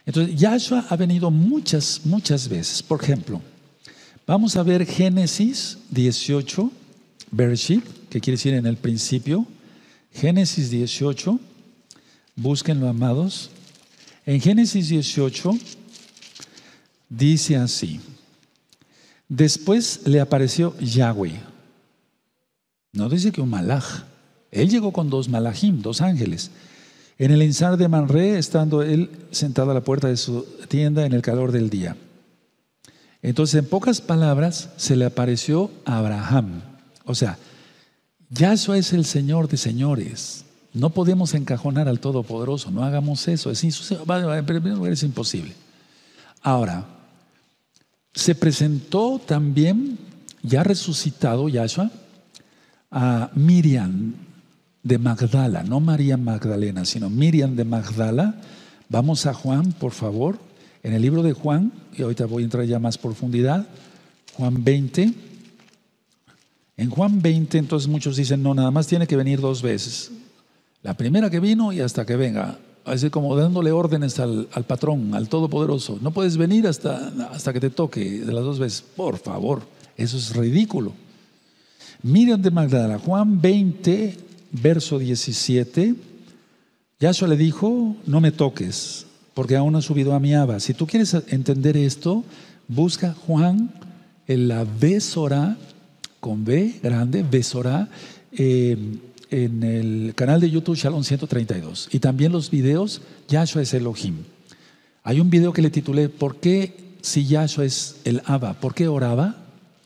Entonces, Yahshua ha venido muchas, muchas veces. Por ejemplo, vamos a ver Génesis 18, Bereshit, que quiere decir en el principio. Génesis 18, búsquenlo, amados. En Génesis 18 dice así: Después le apareció Yahweh. No dice que un malaj. Él llegó con dos malajim, dos ángeles. En el ensar de Manré, estando él sentado a la puerta de su tienda en el calor del día. Entonces, en pocas palabras, se le apareció a Abraham. O sea, Yahshua es el Señor de señores. No podemos encajonar al Todopoderoso, no hagamos eso. Es, es imposible. Ahora, se presentó también, ya resucitado Yahshua, a Miriam de Magdala, no María Magdalena, sino Miriam de Magdala. Vamos a Juan, por favor, en el libro de Juan, y ahorita voy a entrar ya más profundidad, Juan 20. En Juan 20, entonces muchos dicen, no, nada más tiene que venir dos veces. La primera que vino y hasta que venga. Así como dándole órdenes al, al patrón, al Todopoderoso. No puedes venir hasta, hasta que te toque de las dos veces. Por favor, eso es ridículo. Miriam de Magdala, Juan 20, verso 17, Yahshua le dijo, no me toques, porque aún ha subido a mi aba. Si tú quieres entender esto, busca Juan en la Besora, con B grande, Besora, eh, en el canal de YouTube Shalom 132. Y también los videos, Yahshua es Elohim. Hay un video que le titulé, ¿por qué si Yahshua es el Aba, ¿Por qué oraba?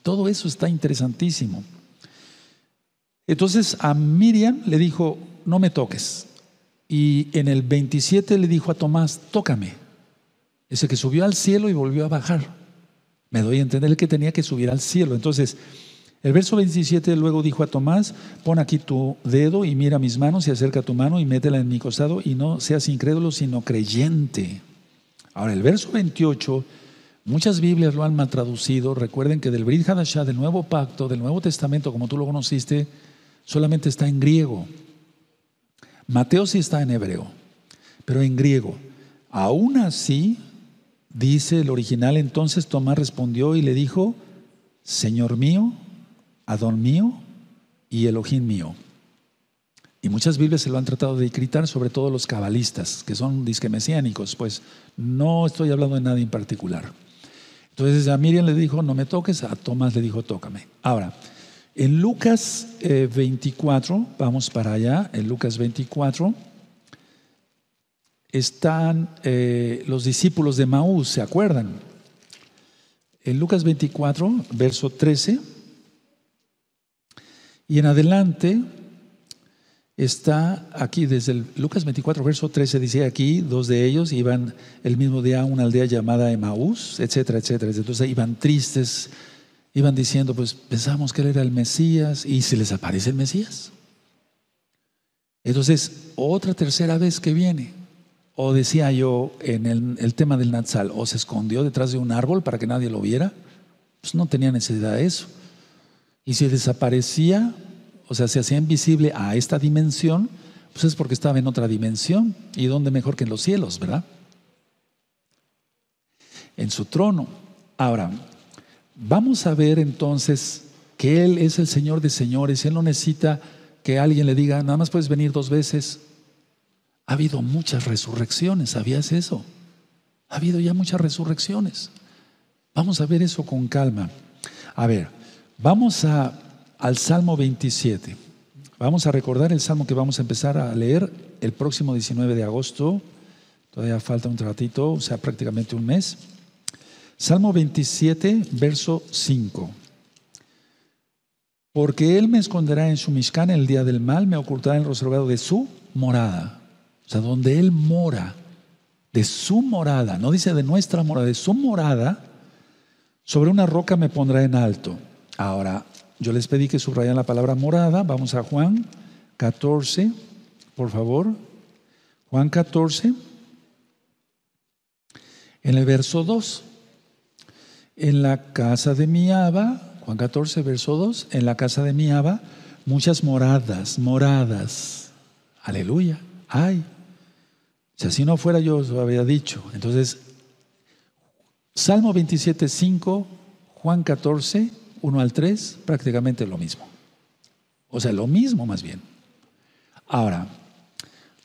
Todo eso está interesantísimo. Entonces a Miriam le dijo, no me toques. Y en el 27 le dijo a Tomás, tócame. Ese que subió al cielo y volvió a bajar. Me doy a entender que tenía que subir al cielo. Entonces, el verso 27 luego dijo a Tomás, pon aquí tu dedo y mira mis manos y acerca tu mano y métela en mi costado y no seas incrédulo sino creyente. Ahora, el verso 28, muchas Biblias lo han mal traducido. Recuerden que del Brin Hadashá del Nuevo Pacto, del Nuevo Testamento, como tú lo conociste, solamente está en griego. Mateo sí está en hebreo, pero en griego. Aún así, dice el original, entonces Tomás respondió y le dijo, Señor mío, Adón mío y Elohim mío. Y muchas Biblias se lo han tratado de gritar, sobre todo los cabalistas, que son disque mesiánicos, pues no estoy hablando de nadie en particular. Entonces a Miriam le dijo, no me toques, a Tomás le dijo, tócame. Ahora, en Lucas 24, eh, vamos para allá, en Lucas 24, están eh, los discípulos de Maús, ¿se acuerdan? En Lucas 24, verso 13, y en adelante está aquí, desde el, Lucas 24, verso 13, dice aquí, dos de ellos iban el mismo día a una aldea llamada Emaús, etcétera, etcétera. Entonces iban tristes, iban diciendo, pues pensamos que él era el Mesías y se les aparece el Mesías. Entonces, otra tercera vez que viene, o decía yo en el, tema del Nazal o se escondió detrás de un árbol para que nadie lo viera, pues no tenía necesidad de eso. Y si desaparecía, o sea, se hacía invisible a esta dimensión, pues es porque estaba en otra dimensión. ¿Y dónde mejor que en los cielos, verdad? En su trono. Ahora, Vamos a ver entonces que Él es el Señor de señores. Él no necesita que alguien le diga, nada más puedes venir dos veces. Ha habido muchas resurrecciones, ¿sabías eso? Ha habido ya muchas resurrecciones. Vamos a ver eso con calma. A ver, vamos a, al Salmo 27. Vamos a recordar el Salmo que vamos a empezar a leer el próximo 19 de agosto. Todavía falta un ratito, o sea, prácticamente un mes. Salmo 27, verso 5. Porque Él me esconderá en su el día del mal, me ocultará en el reservado de su morada. O sea, donde Él mora, de su morada, no dice de nuestra morada, de su morada, sobre una roca me pondrá en alto. Ahora, yo les pedí que subrayan la palabra morada. Vamos a Juan 14, por favor. Juan 14, en el verso 2. En la casa de mi Abba, Juan 14, verso 2, en la casa de mi Abba, muchas moradas, moradas. Aleluya, ay. Si así no fuera yo os lo había dicho. Entonces, Salmo 27, 5, Juan 14, 1 al 3, prácticamente lo mismo. O sea, lo mismo más bien. Ahora,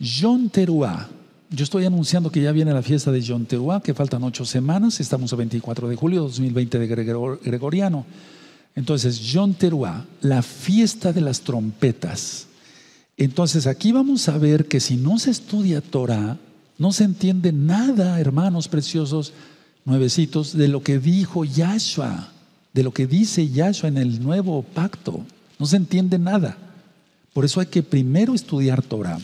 John Teruá, yo estoy anunciando que ya viene la fiesta de Yonteruá que faltan ocho semanas, estamos a 24 de julio 2020 de Gregoriano. Entonces, Yonteruá la fiesta de las trompetas. Entonces, aquí vamos a ver que si no se estudia Torah, no se entiende nada, hermanos preciosos, nuevecitos, de lo que dijo Yahshua, de lo que dice Yahshua en el nuevo pacto. No se entiende nada. Por eso hay que primero estudiar Torah.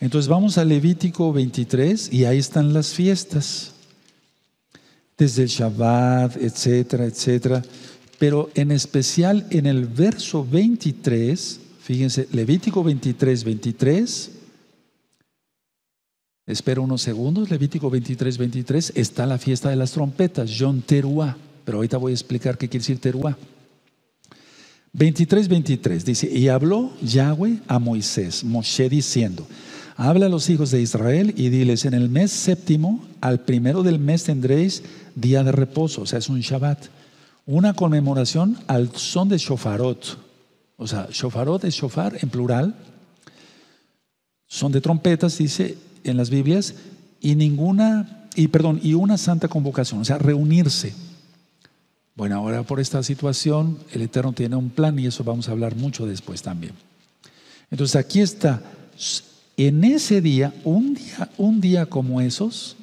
Entonces vamos a Levítico 23 y ahí están las fiestas, desde el Shabbat, etcétera, etcétera. Pero en especial en el verso 23, fíjense, Levítico 23, 23, Espero unos segundos, Levítico 23, 23, está la fiesta de las trompetas, John Teruá, pero ahorita voy a explicar qué quiere decir Teruá. 23, 23 dice, y habló Yahweh a Moisés, Moshe diciendo, Habla a los hijos de Israel y diles, en el mes séptimo, al primero del mes tendréis día de reposo, o sea, es un Shabbat. Una conmemoración al son de shofarot. O sea, shofarot es shofar en plural. Son de trompetas, dice en las Biblias, y ninguna, y perdón, y una santa convocación, o sea, reunirse. Bueno, ahora por esta situación, el Eterno tiene un plan y eso vamos a hablar mucho después también. Entonces aquí está en ese día, un día, un día como esos,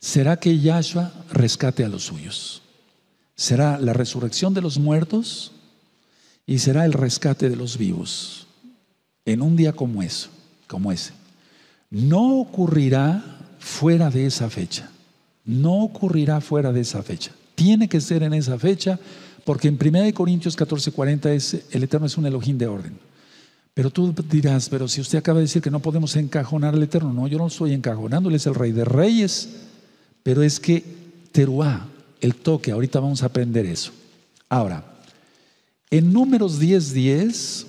será que Yahshua rescate a los suyos. Será la resurrección de los muertos y será el rescate de los vivos. En un día como eso, como ese. No ocurrirá fuera de esa fecha. No ocurrirá fuera de esa fecha. Tiene que ser en esa fecha, porque en 1 Corintios 14:40 es el Eterno es un Elohim de orden. Pero tú dirás, pero si usted acaba de decir que no podemos encajonar al Eterno, no, yo no estoy encajonando, Él es el Rey de Reyes. Pero es que Teruá, el toque, ahorita vamos a aprender eso. Ahora, en números 10.10,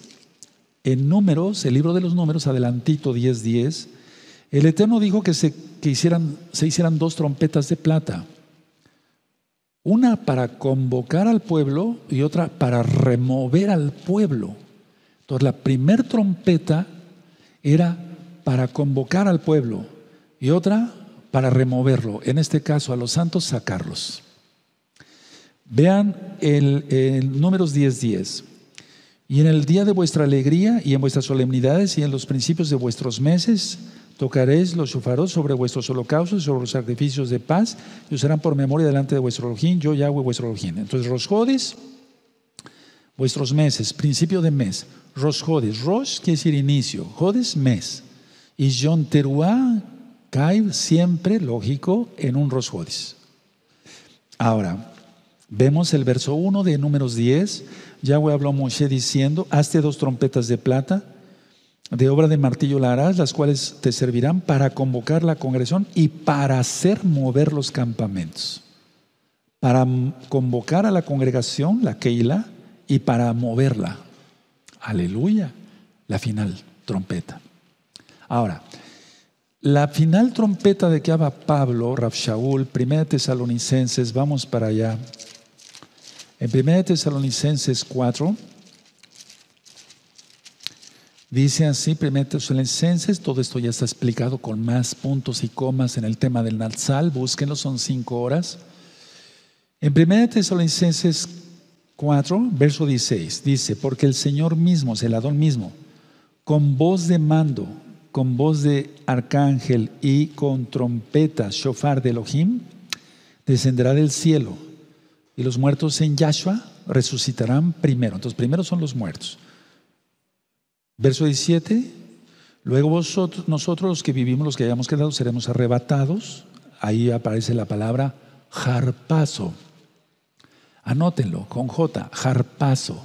en números, el libro de los números, adelantito 10.10, el Eterno dijo que, se, hicieran, se hicieran dos trompetas de plata, una para convocar al pueblo y otra para remover al pueblo. Entonces la primer trompeta era para convocar al pueblo y otra para removerlo, en este caso a los santos sacarlos. Vean el, números 10:10. 10. Y en el día de vuestra alegría y en vuestras solemnidades y en los principios de vuestros meses, tocaréis los sufaros sobre vuestros holocaustos, sobre los sacrificios de paz, y os serán por memoria delante de vuestro rojín, yo Yahweh vuestro rojín. Entonces, los jodis vuestros meses, principio de mes, rosjodes, Jodes, Rosh quiere decir inicio, Jodes mes, y John Teruá cae siempre, lógico, en un rosjodes. Ahora, vemos el verso 1 de Números 10, Yahweh habló a Moshe diciendo, hazte dos trompetas de plata, de obra de martillo la harás, las cuales te servirán para convocar la congregación y para hacer mover los campamentos. Para convocar a la congregación, la Keilah, y para moverla. Aleluya, la final trompeta. Ahora, la final trompeta de que habla Pablo, Rafshaul, Primera Tesalonicenses, vamos para allá. En Primera Tesalonicenses 4, Dice así, Primera Tesalonicenses, todo esto ya está explicado con más puntos y comas en el tema del Nazal búsquenlo, son cinco horas. En primera Tesalonicenses 4, verso 16, dice, porque el Señor mismo, el Adón mismo, con voz de mando, con voz de arcángel y con trompeta, shofar de Elohim, descenderá del cielo. Y los muertos en Yahshua resucitarán primero. Entonces, primero son los muertos. Verso 17. Luego vosotros, nosotros los que vivimos, los que hayamos quedado, seremos arrebatados. Ahí aparece la palabra jarpazo. Anótenlo con J, jarpazo.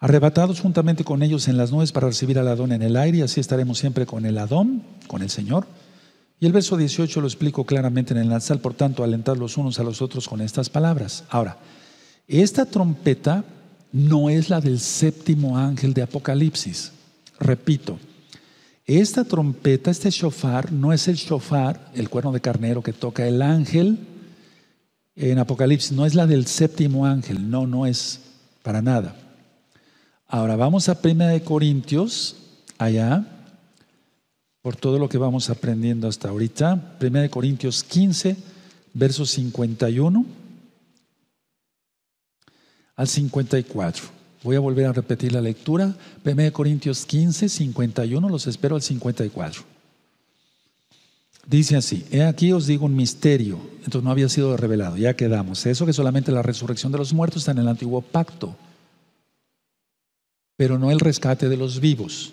Arrebatados juntamente con ellos en las nubes para recibir al Adón en el aire, y así estaremos siempre con el Adón, con el Señor. Y el verso 18 lo explico claramente en el Nazal, por tanto, alentad los unos a los otros con estas palabras. Ahora, esta trompeta no es la del séptimo ángel de Apocalipsis. Repito, esta trompeta, este shofar, no es el shofar, el cuerno de carnero que toca el ángel en Apocalipsis, no es la del séptimo ángel, no, no es para nada. Ahora vamos a Primera de Corintios, allá, por todo lo que vamos aprendiendo hasta ahorita. Primera de Corintios 15, verso 51 al 54. Voy a volver a repetir la lectura. de Corintios 15, 51, los espero al 54. Dice así, he aquí os digo un misterio, entonces no había sido revelado, ya quedamos. Eso que solamente la resurrección de los muertos está en el antiguo pacto, pero no el rescate de los vivos.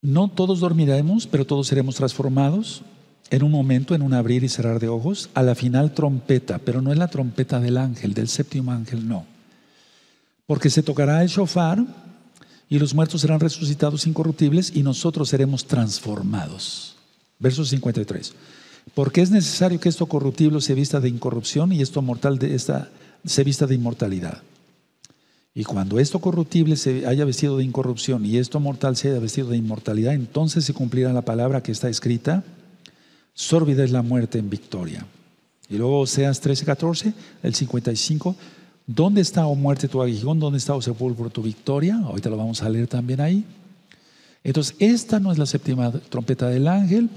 No todos dormiremos, pero todos seremos transformados en un momento, en un abrir y cerrar de ojos, a la final trompeta, pero no es la trompeta del ángel, del séptimo ángel, no. Porque se tocará el shofar y los muertos serán resucitados incorruptibles y nosotros seremos transformados. Verso 53. Porque es necesario que esto corruptible se vista de incorrupción y esto mortal de esta, se vista de inmortalidad. Y cuando esto corruptible se haya vestido de incorrupción y esto mortal se haya vestido de inmortalidad, entonces se cumplirá la palabra que está escrita, sórbida es la muerte en victoria. Y luego Oseas 13, 14, el 55, ¿dónde está, o oh muerte, tu aguijón? ¿Dónde está, o oh sepulcro, tu victoria? Ahorita lo vamos a leer también ahí. Entonces, esta no es la séptima trompeta del ángel,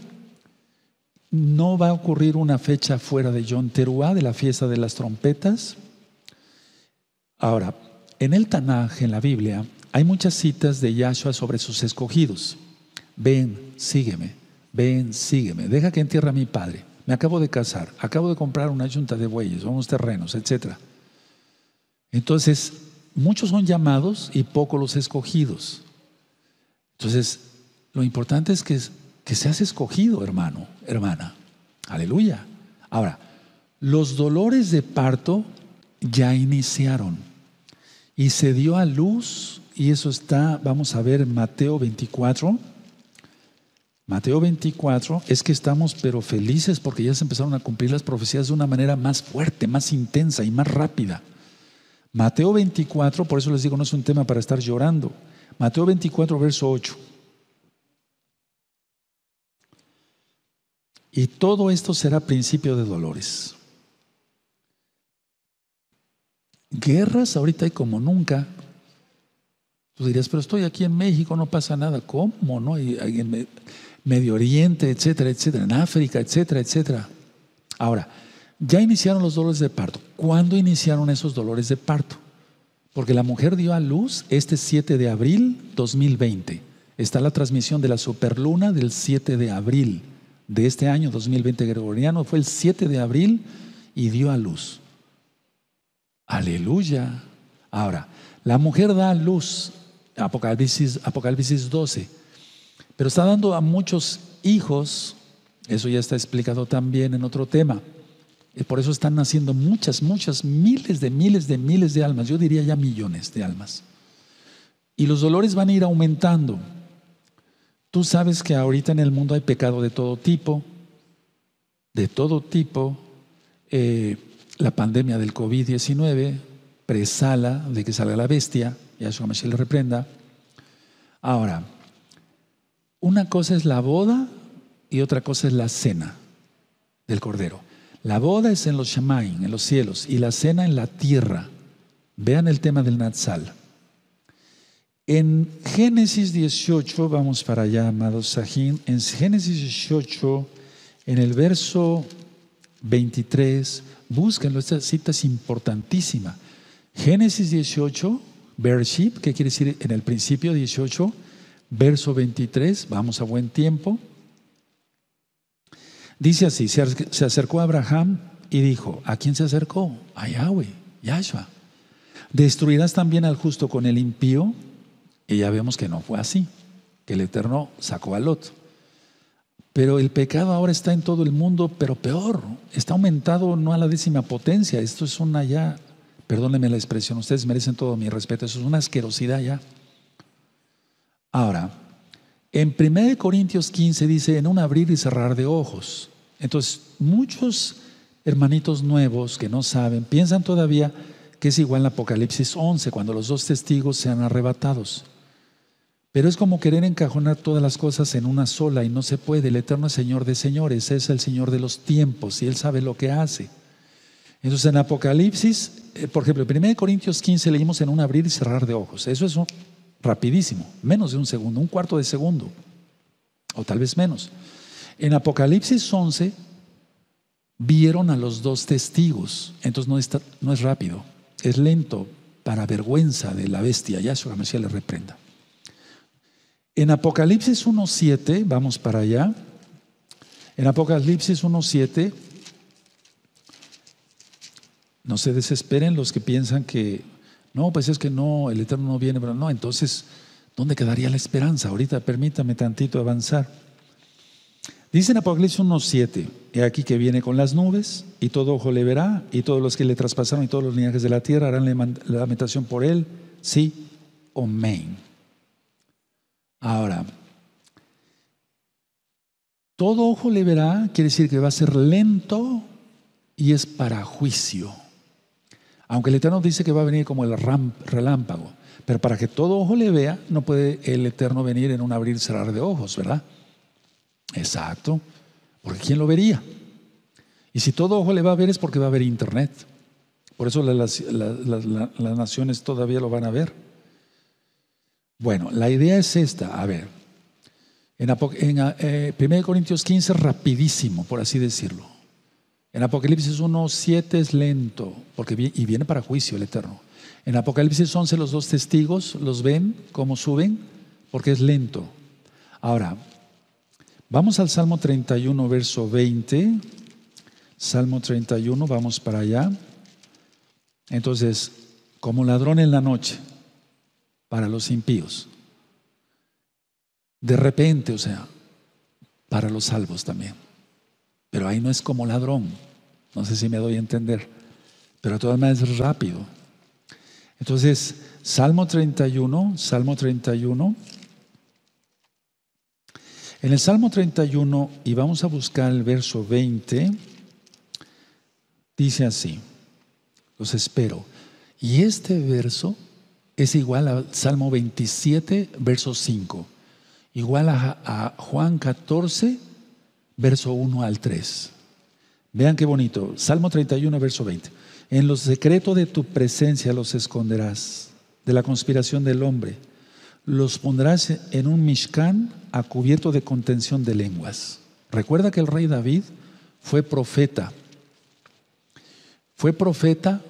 no va a ocurrir una fecha fuera de John Teruá, de la fiesta de las trompetas. Ahora, en el Tanaj, en la Biblia, hay muchas citas de Yahshua sobre sus escogidos. Ven, sígueme, ven, sígueme, deja que entierre a mi padre. Me acabo de casar, acabo de comprar una yunta de bueyes, unos terrenos, etc. Entonces, muchos son llamados y pocos los escogidos. Entonces, lo importante es que que seas escogido, hermano, hermana. Aleluya. Ahora, los dolores de parto ya iniciaron y se dio a luz, y eso está, vamos a ver, Mateo 24. Mateo 24 es que estamos pero felices porque ya se empezaron a cumplir las profecías de una manera más fuerte, más intensa y más rápida. Mateo 24, por eso les digo, no es un tema para estar llorando. Mateo 24, verso 8. Y todo esto será principio de dolores. Guerras ahorita hay como nunca. Tú dirías, pero estoy aquí en México, no pasa nada. ¿Cómo? ¿No? en Medio Oriente, etcétera, etcétera. En África, etcétera, etcétera. Ahora, ya iniciaron los dolores de parto. ¿Cuándo iniciaron esos dolores de parto? Porque la mujer dio a luz este 7 de abril 2020. Está la transmisión de la superluna del 7 de abril de este año 2020 gregoriano fue el 7 de abril y dio a luz. Aleluya. Ahora, la mujer da a luz, Apocalipsis, Apocalipsis 12, pero está dando a muchos hijos, eso ya está explicado también en otro tema. Y por eso están naciendo muchas, muchas, miles de miles de miles de almas, yo diría ya millones de almas. Y los dolores van a ir aumentando. Tú sabes que ahorita en el mundo hay pecado de todo tipo, de todo tipo. Eh, la pandemia del COVID-19 presala de que salga la bestia, que su le reprenda. Ahora, una cosa es la boda y otra cosa es la cena del Cordero. La boda es en los Shamaim, en los cielos, y la cena en la tierra. Vean el tema del Natsal. En Génesis 18, vamos para allá, amados en Génesis 18, en el verso 23, búsquenlo, esta cita es importantísima. Génesis 18, Bereshit, ¿qué quiere decir en el principio 18, verso 23, vamos a buen tiempo. Dice así, se acercó a Abraham y dijo, ¿a quién se acercó? A Yahweh, Yahshua. ¿Destruirás también al justo con el impío? Y ya vemos que no fue así, que el Eterno sacó al Lot. Pero el pecado ahora está en todo el mundo, pero peor, está aumentado no a la décima potencia. Esto es una ya, perdónenme la expresión, ustedes merecen todo mi respeto, eso es una asquerosidad ya. Ahora, en 1 Corintios 15 dice, en un abrir y cerrar de ojos. Entonces, muchos hermanitos nuevos que no saben, piensan todavía que es igual en Apocalipsis 11, cuando los dos testigos sean arrebatados. Pero es como querer encajonar todas las cosas en una sola y no se puede. El Eterno es Señor de señores, es el Señor de los tiempos y Él sabe lo que hace. Entonces en Apocalipsis, eh, por ejemplo, en 1 Corintios 15 leímos en un abrir y cerrar de ojos. Eso es rapidísimo, menos de un segundo, un cuarto de segundo, o tal vez menos. En Apocalipsis 11 vieron a los dos testigos, entonces no, está, no es rápido, es lento para vergüenza de la bestia. Ya su le reprenda. En Apocalipsis 1.7, vamos para allá. En Apocalipsis 1.7, no se desesperen los que piensan que, no, pues es que no, el Eterno no viene, pero no, entonces, ¿dónde quedaría la esperanza? Ahorita permítame tantito avanzar. Dice en Apocalipsis 1.7, he aquí que viene con las nubes, y todo ojo le verá, y todos los que le traspasaron y todos los linajes de la tierra harán lamentación por él, sí, amén. Ahora, todo ojo le verá, quiere decir que va a ser lento y es para juicio. Aunque el Eterno dice que va a venir como el relámpago, pero para que todo ojo le vea, no puede el Eterno venir en un abrir y cerrar de ojos, ¿verdad? Exacto, porque ¿quién lo vería? Y si todo ojo le va a ver es porque va a haber internet. Por eso las, las naciones todavía lo van a ver. Bueno, la idea es esta. A ver, en, 1 eh, Corintios 15, rapidísimo, por así decirlo. En Apocalipsis 1, 7 es lento, porque y viene para juicio el Eterno. En Apocalipsis 11 los dos testigos los ven, como suben, porque es lento. Ahora, vamos al Salmo 31, verso 20. Salmo 31, vamos para allá. Entonces, como ladrón en la noche para los impíos. De repente, o sea, para los salvos también. Pero ahí no es como ladrón. No sé si me doy a entender. Pero todavía todas es rápido. Entonces, Salmo 31, Salmo 31. En el Salmo 31, y vamos a buscar el verso 20, dice así, los espero. Y este verso es igual a Salmo 27, verso 5, igual a, Juan 14, verso 1 al 3. Vean qué bonito, Salmo 31, verso 20. En los secretos de tu presencia los esconderás, de la conspiración del hombre. Los pondrás en un mishkan a cubierto de contención de lenguas. Recuerda que el rey David fue profeta. Fue profeta,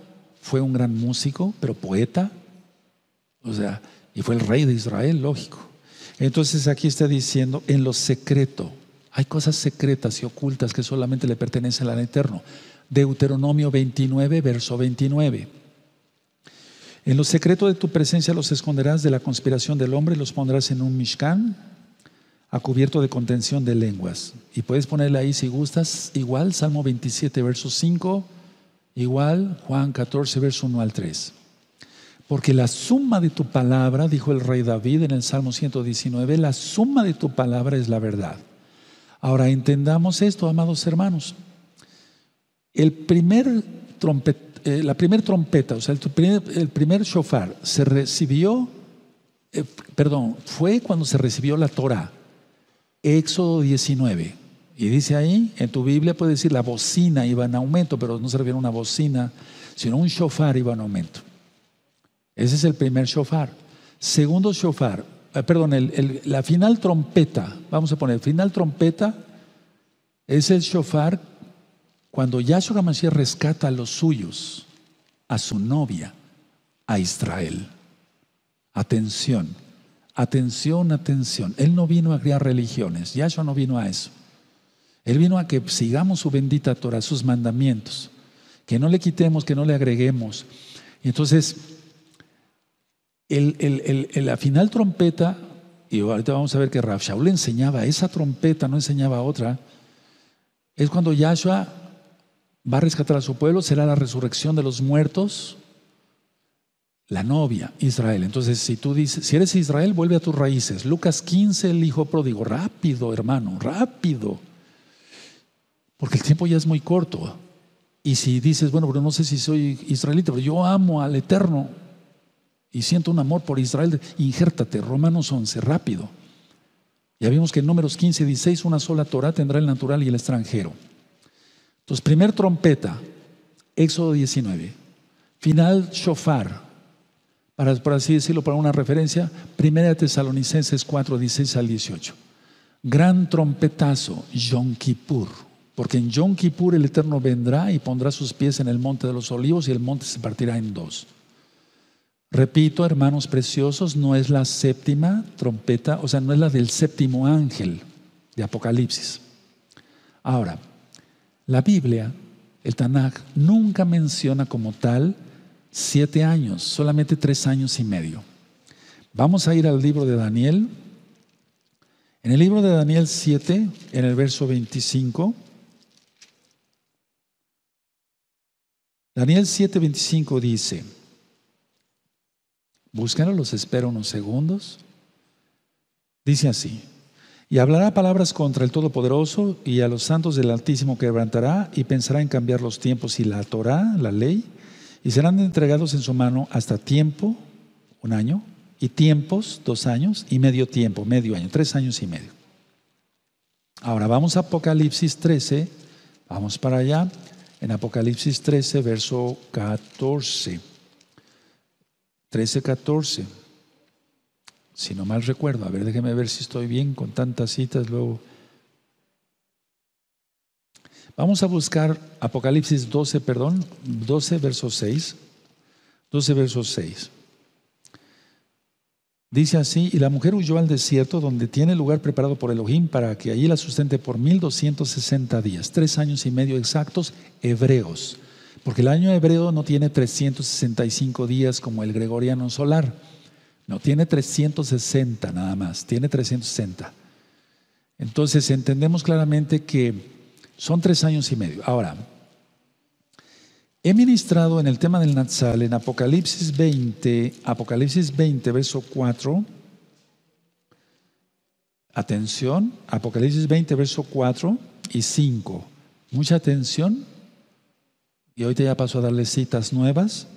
fue un gran músico, pero poeta, o sea, y fue el rey de Israel, lógico. Entonces aquí está diciendo, en lo secreto, hay cosas secretas y ocultas que solamente le pertenecen al Eterno. Deuteronomio 29, verso 29. En lo secreto de tu presencia los esconderás de la conspiración del hombre, y los pondrás en un mishkan a cubierto de contención de lenguas. Y puedes ponerle ahí si gustas, igual Salmo 27, verso 5, igual Juan 14, verso 1 al 3. Porque la suma de tu palabra, dijo el rey David en el Salmo 119, la suma de tu palabra es la verdad. Ahora entendamos esto, amados hermanos. El primer eh, la primera trompeta, o sea, el primer, shofar, se recibió, eh, perdón, fue cuando se recibió la Torah, Éxodo 19. Y dice ahí, en tu Biblia puede decir la bocina iba en aumento, pero no se refiere una bocina, sino un shofar iba en aumento. Ese es el primer shofar. Segundo shofar, eh, perdón, la final trompeta, vamos a poner, final trompeta es el shofar cuando Yahshua Mashiach rescata a los suyos, a su novia, a Israel. Atención, atención, atención. Él no vino a crear religiones, Yahshua no vino a eso. Él vino a que sigamos su bendita Torah, sus mandamientos, que no le quitemos, que no le agreguemos. Y entonces, la final trompeta, y ahorita vamos a ver que Rav Shaul enseñaba esa trompeta, no enseñaba otra, es cuando Yahshua va a rescatar a su pueblo, será la resurrección de los muertos, la novia, Israel. Entonces, si tú dices, si eres Israel, vuelve a tus raíces. Lucas 15, el hijo pródigo, rápido, hermano, rápido. Porque el tiempo ya es muy corto. Y si dices, bueno, pero no sé si soy israelita, pero yo amo al Eterno, y siento un amor por Israel, injértate, Romanos 11, rápido. Ya vimos que en números 15 y 16 una sola Torah tendrá el natural y el extranjero. Entonces, primer trompeta, Éxodo 19. Final shofar, para, por así decirlo, para una referencia, Primera de Tesalonicenses 4, 16 al 18. Gran trompetazo, Yom Kippur. Porque en Yom Kippur el Eterno vendrá y pondrá sus pies en el monte de los olivos y el monte se partirá en dos. Repito, hermanos preciosos, no es la séptima trompeta, o sea, no es la del séptimo ángel de Apocalipsis. Ahora, la Biblia, el Tanakh, nunca menciona como tal siete años, solamente tres años y medio. Vamos a ir al libro de Daniel. En el libro de Daniel 7, en el verso 25. Daniel 25 dice, Búsquenlo, los espero unos segundos. Dice así. Y hablará palabras contra el Todopoderoso y a los santos del Altísimo quebrantará y pensará en cambiar los tiempos y la Torah, la ley, y serán entregados en su mano hasta tiempo, un año, y tiempos, dos años, y medio tiempo, medio año, tres años y medio. Ahora vamos a Apocalipsis 13, vamos para allá, en Apocalipsis 13, verso 14. 13-14 si no mal recuerdo, a ver, déjeme ver si estoy bien con tantas citas luego. Vamos a buscar Apocalipsis 12, perdón, 12 verso 6. 12 verso 6. Dice así, y la mujer huyó al desierto donde tiene lugar preparado por Elohim para que allí la sustente por 1260 días, tres años y medio exactos hebreos. Porque el año hebreo no tiene 365 días como el gregoriano solar. No, tiene 360 nada más, tiene 360. Entonces entendemos claramente que son tres años y medio. Ahora, he ministrado en el tema del Nazal en Apocalipsis 20, Apocalipsis 20, verso 4. Atención, Apocalipsis 20, verso 4 y 5. Mucha atención. Y ahorita ya paso a darle citas nuevas.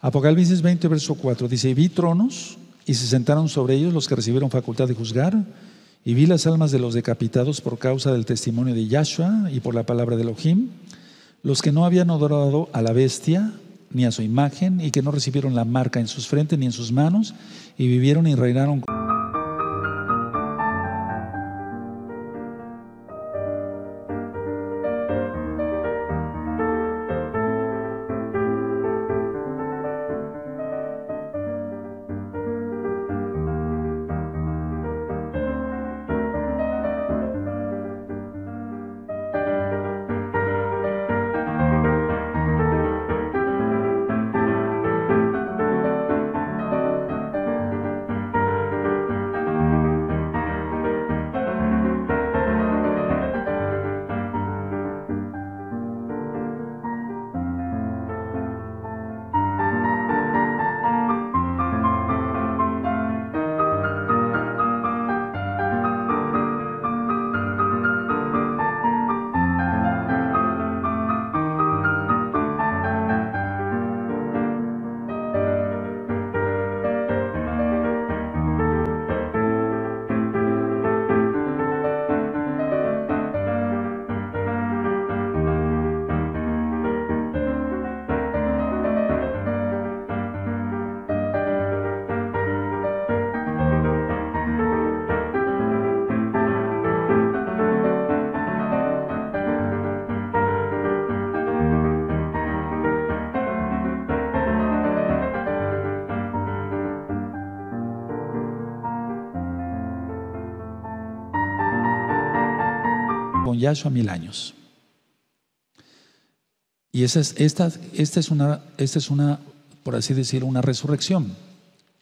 Apocalipsis 20, verso 4 dice, y vi tronos y se sentaron sobre ellos los que recibieron facultad de juzgar, y vi las almas de los decapitados por causa del testimonio de Yahshua y por la palabra de Elohim, los que no habían adorado a la bestia ni a su imagen y que no recibieron la marca en sus frentes ni en sus manos, y vivieron y reinaron con... Yahshua mil años. Y esta, es una, esta es una, por así decirlo, una resurrección,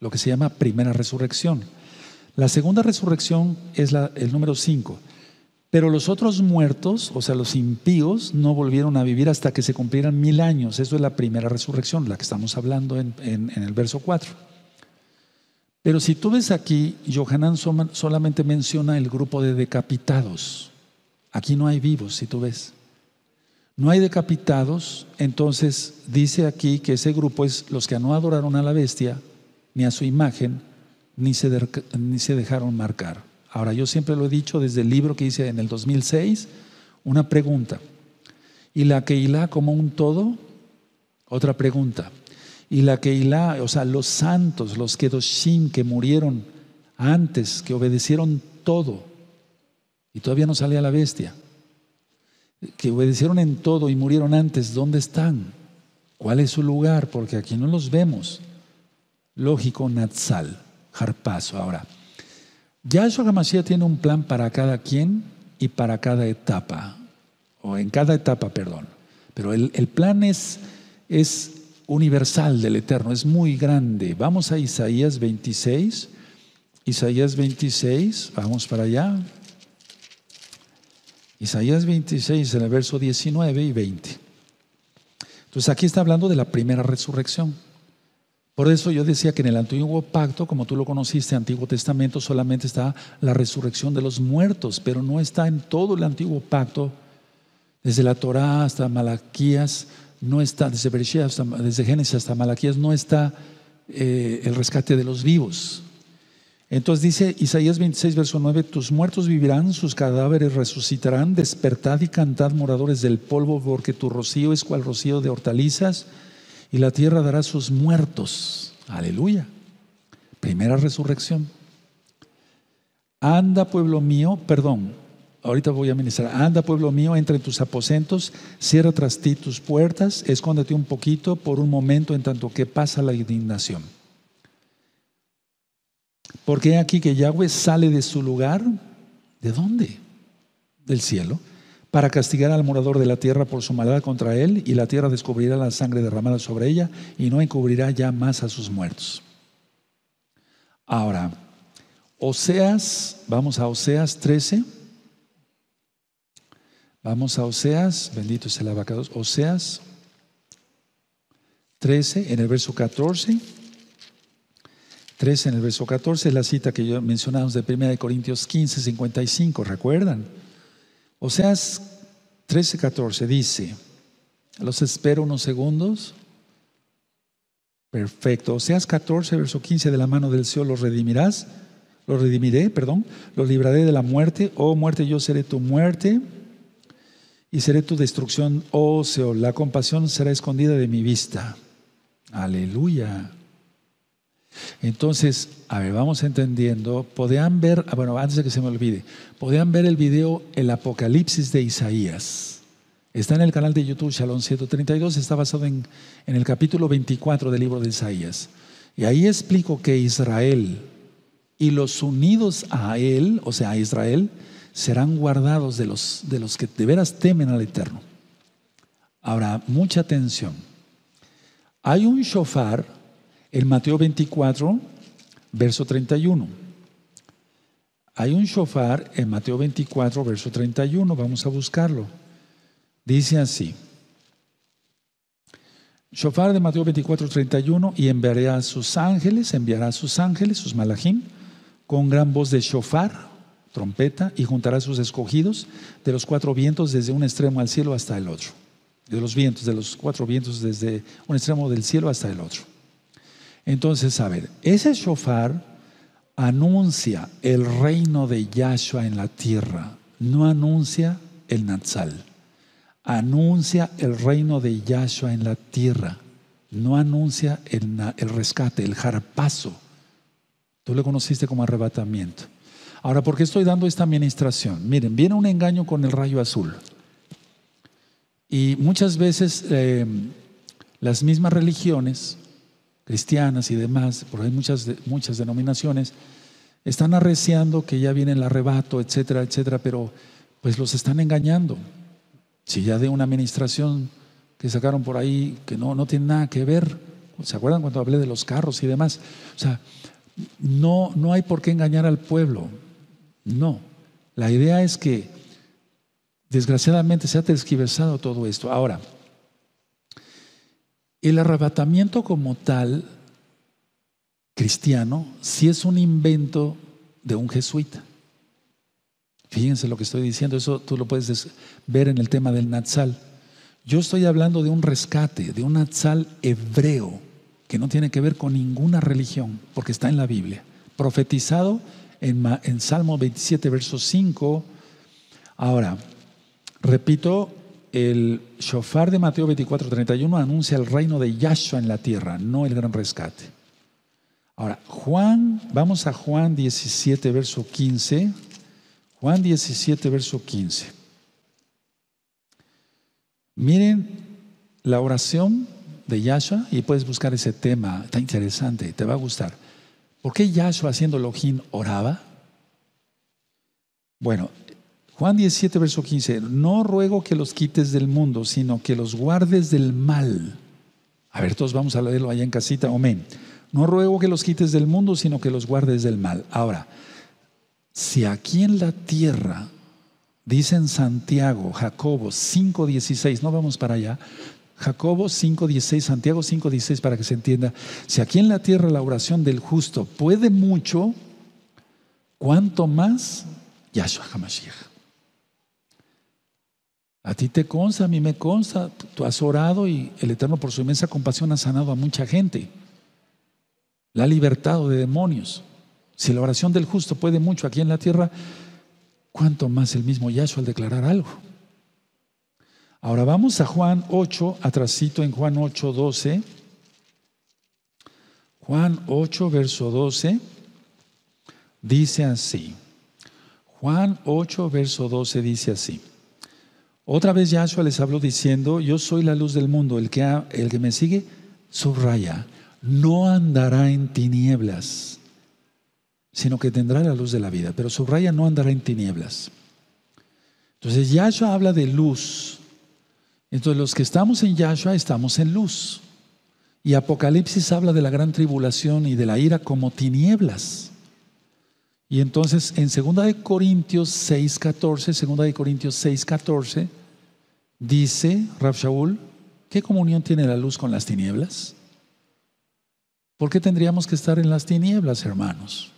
lo que se llama primera resurrección. La segunda resurrección es el número 5. Pero los otros muertos, o sea, los impíos, no volvieron a vivir hasta que se cumplieran mil años. Eso es la primera resurrección, la que estamos hablando en, el verso 4. Pero si tú ves aquí, Johanan solamente menciona el grupo de decapitados. Aquí no hay vivos, si tú ves. No hay decapitados, entonces dice aquí que ese grupo es los que no adoraron a la bestia, ni a su imagen, ni se, ni se dejaron marcar. Ahora, yo siempre lo he dicho desde el libro que hice en el 2006, una pregunta. ¿Y la Keilah como un todo? Otra pregunta. ¿Y la Keilah, o sea, los santos, los Kedoshim que murieron antes, que obedecieron todo? Y todavía no sale a la bestia. Que obedecieron en todo y murieron antes. ¿Dónde están? ¿Cuál es su lugar? Porque aquí no los vemos. Lógico, Natsal, Jarpazo. Ahora, Yahshua gamasía tiene un plan para cada quien y para cada etapa. O en cada etapa, perdón. Pero el, el plan es, es universal del Eterno, es muy grande. Vamos a Isaías 26. Isaías 26, vamos para allá. Isaías 26 en el verso 19 y 20. Entonces aquí está hablando de la primera resurrección. Por eso yo decía que en el antiguo pacto, como tú lo conociste, Antiguo Testamento, solamente está la resurrección de los muertos, pero no está en todo el antiguo pacto, desde la Torá hasta Malaquías, no está, desde, desde Génesis hasta Malaquías, no está eh, el rescate de los vivos. Entonces dice Isaías 26, verso 9, tus muertos vivirán, sus cadáveres resucitarán, despertad y cantad moradores del polvo, porque tu rocío es cual rocío de hortalizas, y la tierra dará sus muertos. Aleluya. Primera resurrección. Anda pueblo mío, perdón, ahorita voy a ministrar, anda pueblo mío, entra en tus aposentos, cierra tras ti tus puertas, escóndete un poquito por un momento en tanto que pasa la indignación. Porque aquí que Yahweh sale de su lugar, ¿de dónde? Del cielo, para castigar al morador de la tierra por su maldad contra él, y la tierra descubrirá la sangre derramada sobre ella, y no encubrirá ya más a sus muertos. Ahora, Oseas, vamos a Oseas 13. Vamos a Oseas, bendito es el abacado Oseas 13, en el verso 14. 3 en el verso 14 es la cita que yo mencionamos de 1 Corintios 15, 55, ¿recuerdan? Oseas 13, 14 dice, los espero unos segundos. Perfecto. Oseas 14, verso 15, de la mano del cielo los redimirás, los redimiré, perdón, los libraré de la muerte, oh muerte, yo seré tu muerte y seré tu destrucción, oh Seol, la compasión será escondida de mi vista. Aleluya. Entonces, a ver, vamos entendiendo. Podían ver, ah, bueno, antes de que se me olvide, podían ver el video El Apocalipsis de Isaías. Está en el canal de YouTube Shalom 132, está basado en, el capítulo 24 del libro de Isaías. Y ahí explico que Israel y los unidos a él, o sea, a Israel, serán guardados de los, de los que de veras temen al Eterno. Ahora, mucha atención. Hay un shofar en Mateo 24, verso 31. Hay un shofar en Mateo 24, verso 31. Vamos a buscarlo. Dice así. Shofar de Mateo 24, 31. Y enviaré a sus ángeles, enviará a sus ángeles, sus malajim, con gran voz de shofar, trompeta, y juntará a sus escogidos de los cuatro vientos desde un extremo al cielo hasta el otro. De los vientos, de los cuatro vientos desde un extremo del cielo hasta el otro entonces, a ver, ese shofar anuncia el reino de Yahshua en la tierra, no anuncia el Natsal. Anuncia el reino de Yahshua en la tierra, no anuncia el, rescate, el jarpazo. Tú le conociste como arrebatamiento. Ahora, ¿por qué estoy dando esta administración? Miren, viene un engaño con el rayo azul. Y muchas veces eh, las mismas religiones cristianas y demás, porque hay muchas, muchas denominaciones, están arreciando que ya viene el arrebato, etcétera, etcétera, pero pues los están engañando. Si ya de una administración que sacaron por ahí que no, no tiene nada que ver, ¿se acuerdan cuando hablé de los carros y demás? O sea, no, no hay por qué engañar al pueblo, no. La idea es que desgraciadamente se ha desquiversado todo esto. Ahora, el arrebatamiento como tal, cristiano, Si es un invento de un jesuita. Fíjense lo que estoy diciendo, eso tú lo puedes ver en el tema del Natsal. Yo estoy hablando de un rescate, de un Natsal hebreo, que no tiene que ver con ninguna religión, porque está en la Biblia. Profetizado en, en Salmo 27, verso 5. Ahora, repito el shofar de Mateo 24, 31 anuncia el reino de Yahshua en la tierra, no el gran rescate. Ahora, Juan, vamos a Juan 17, verso 15. Juan 17, verso 15. Miren la oración de Yahshua y puedes buscar ese tema, está interesante, te va a gustar. ¿Por qué Yahshua haciendo lojín oraba? Bueno, Juan 17, verso 15, no ruego que los quites del mundo, sino que los guardes del mal. A ver, todos vamos a leerlo allá en casita, amén. No ruego que los quites del mundo, sino que los guardes del mal. Ahora, si aquí en la tierra, dicen Santiago, Jacobo 5.16, no vamos para allá, Jacobo 5.16, Santiago 16 para que se entienda, si aquí en la tierra la oración del justo puede mucho, ¿cuánto más? Yahshua HaMashiach. A ti te consta, a mí me consta, tú has orado y el Eterno por su inmensa compasión ha sanado a mucha gente. La ha libertado de demonios. Si la oración del justo puede mucho aquí en la tierra, ¿cuánto más el mismo Yahshua al declarar algo? Ahora vamos a Juan 8, atrasito en Juan 8, 12. Juan 8, verso 12, dice así. Juan 8, verso 12 dice así. Otra vez Yahshua les habló diciendo, yo soy la luz del mundo, el que, el que me sigue, subraya, no andará en tinieblas, sino que tendrá la luz de la vida, pero subraya, no andará en tinieblas. Entonces Yahshua habla de luz. Entonces los que estamos en Yahshua estamos en luz. Y Apocalipsis habla de la gran tribulación y de la ira como tinieblas. Y entonces en 2 Corintios 6.14, 2 Corintios 6.14, dice Rabshaul, ¿qué comunión tiene la luz con las tinieblas? ¿Por qué tendríamos que estar en las tinieblas, hermanos?